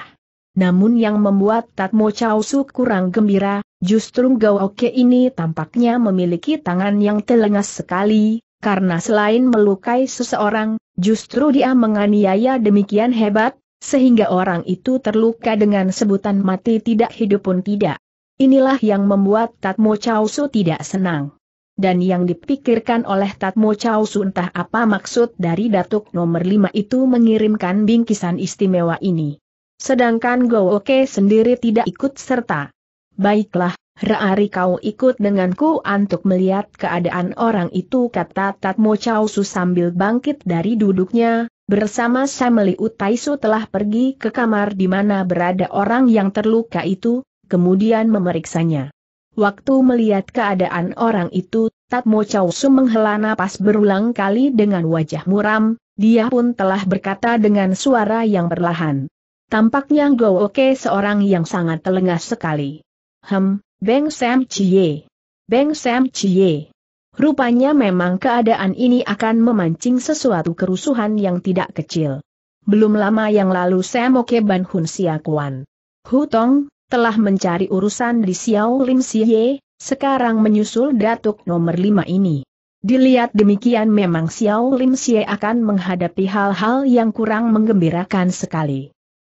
Namun yang membuat Tatmo Chausu kurang gembira Justru Gaoke ini tampaknya memiliki tangan yang telengas sekali, karena selain melukai seseorang, justru dia menganiaya demikian hebat, sehingga orang itu terluka dengan sebutan mati tidak hidup pun tidak. Inilah yang membuat Tatmo Chausu tidak senang. Dan yang dipikirkan oleh Tatmo Chausu entah apa maksud dari Datuk nomor 5 itu mengirimkan bingkisan istimewa ini. Sedangkan Gowoke sendiri tidak ikut serta. Baiklah, Raari kau ikut denganku untuk melihat keadaan orang itu kata Tatmo Chausu sambil bangkit dari duduknya, bersama Sameli Utaisu telah pergi ke kamar di mana berada orang yang terluka itu, kemudian memeriksanya. Waktu melihat keadaan orang itu, Tatmo Chausu menghela napas berulang kali dengan wajah muram, dia pun telah berkata dengan suara yang perlahan. Tampaknya Go seorang yang sangat telengah sekali. Hem, Beng Sam Chie. Beng Sam Chie. Rupanya memang keadaan ini akan memancing sesuatu kerusuhan yang tidak kecil. Belum lama yang lalu saya Oke Ban Hun Siakuan. Hutong, telah mencari urusan di Xiao Lim Siye, sekarang menyusul datuk nomor lima ini. Dilihat demikian memang Xiao Lim Xie akan menghadapi hal-hal yang kurang menggembirakan sekali.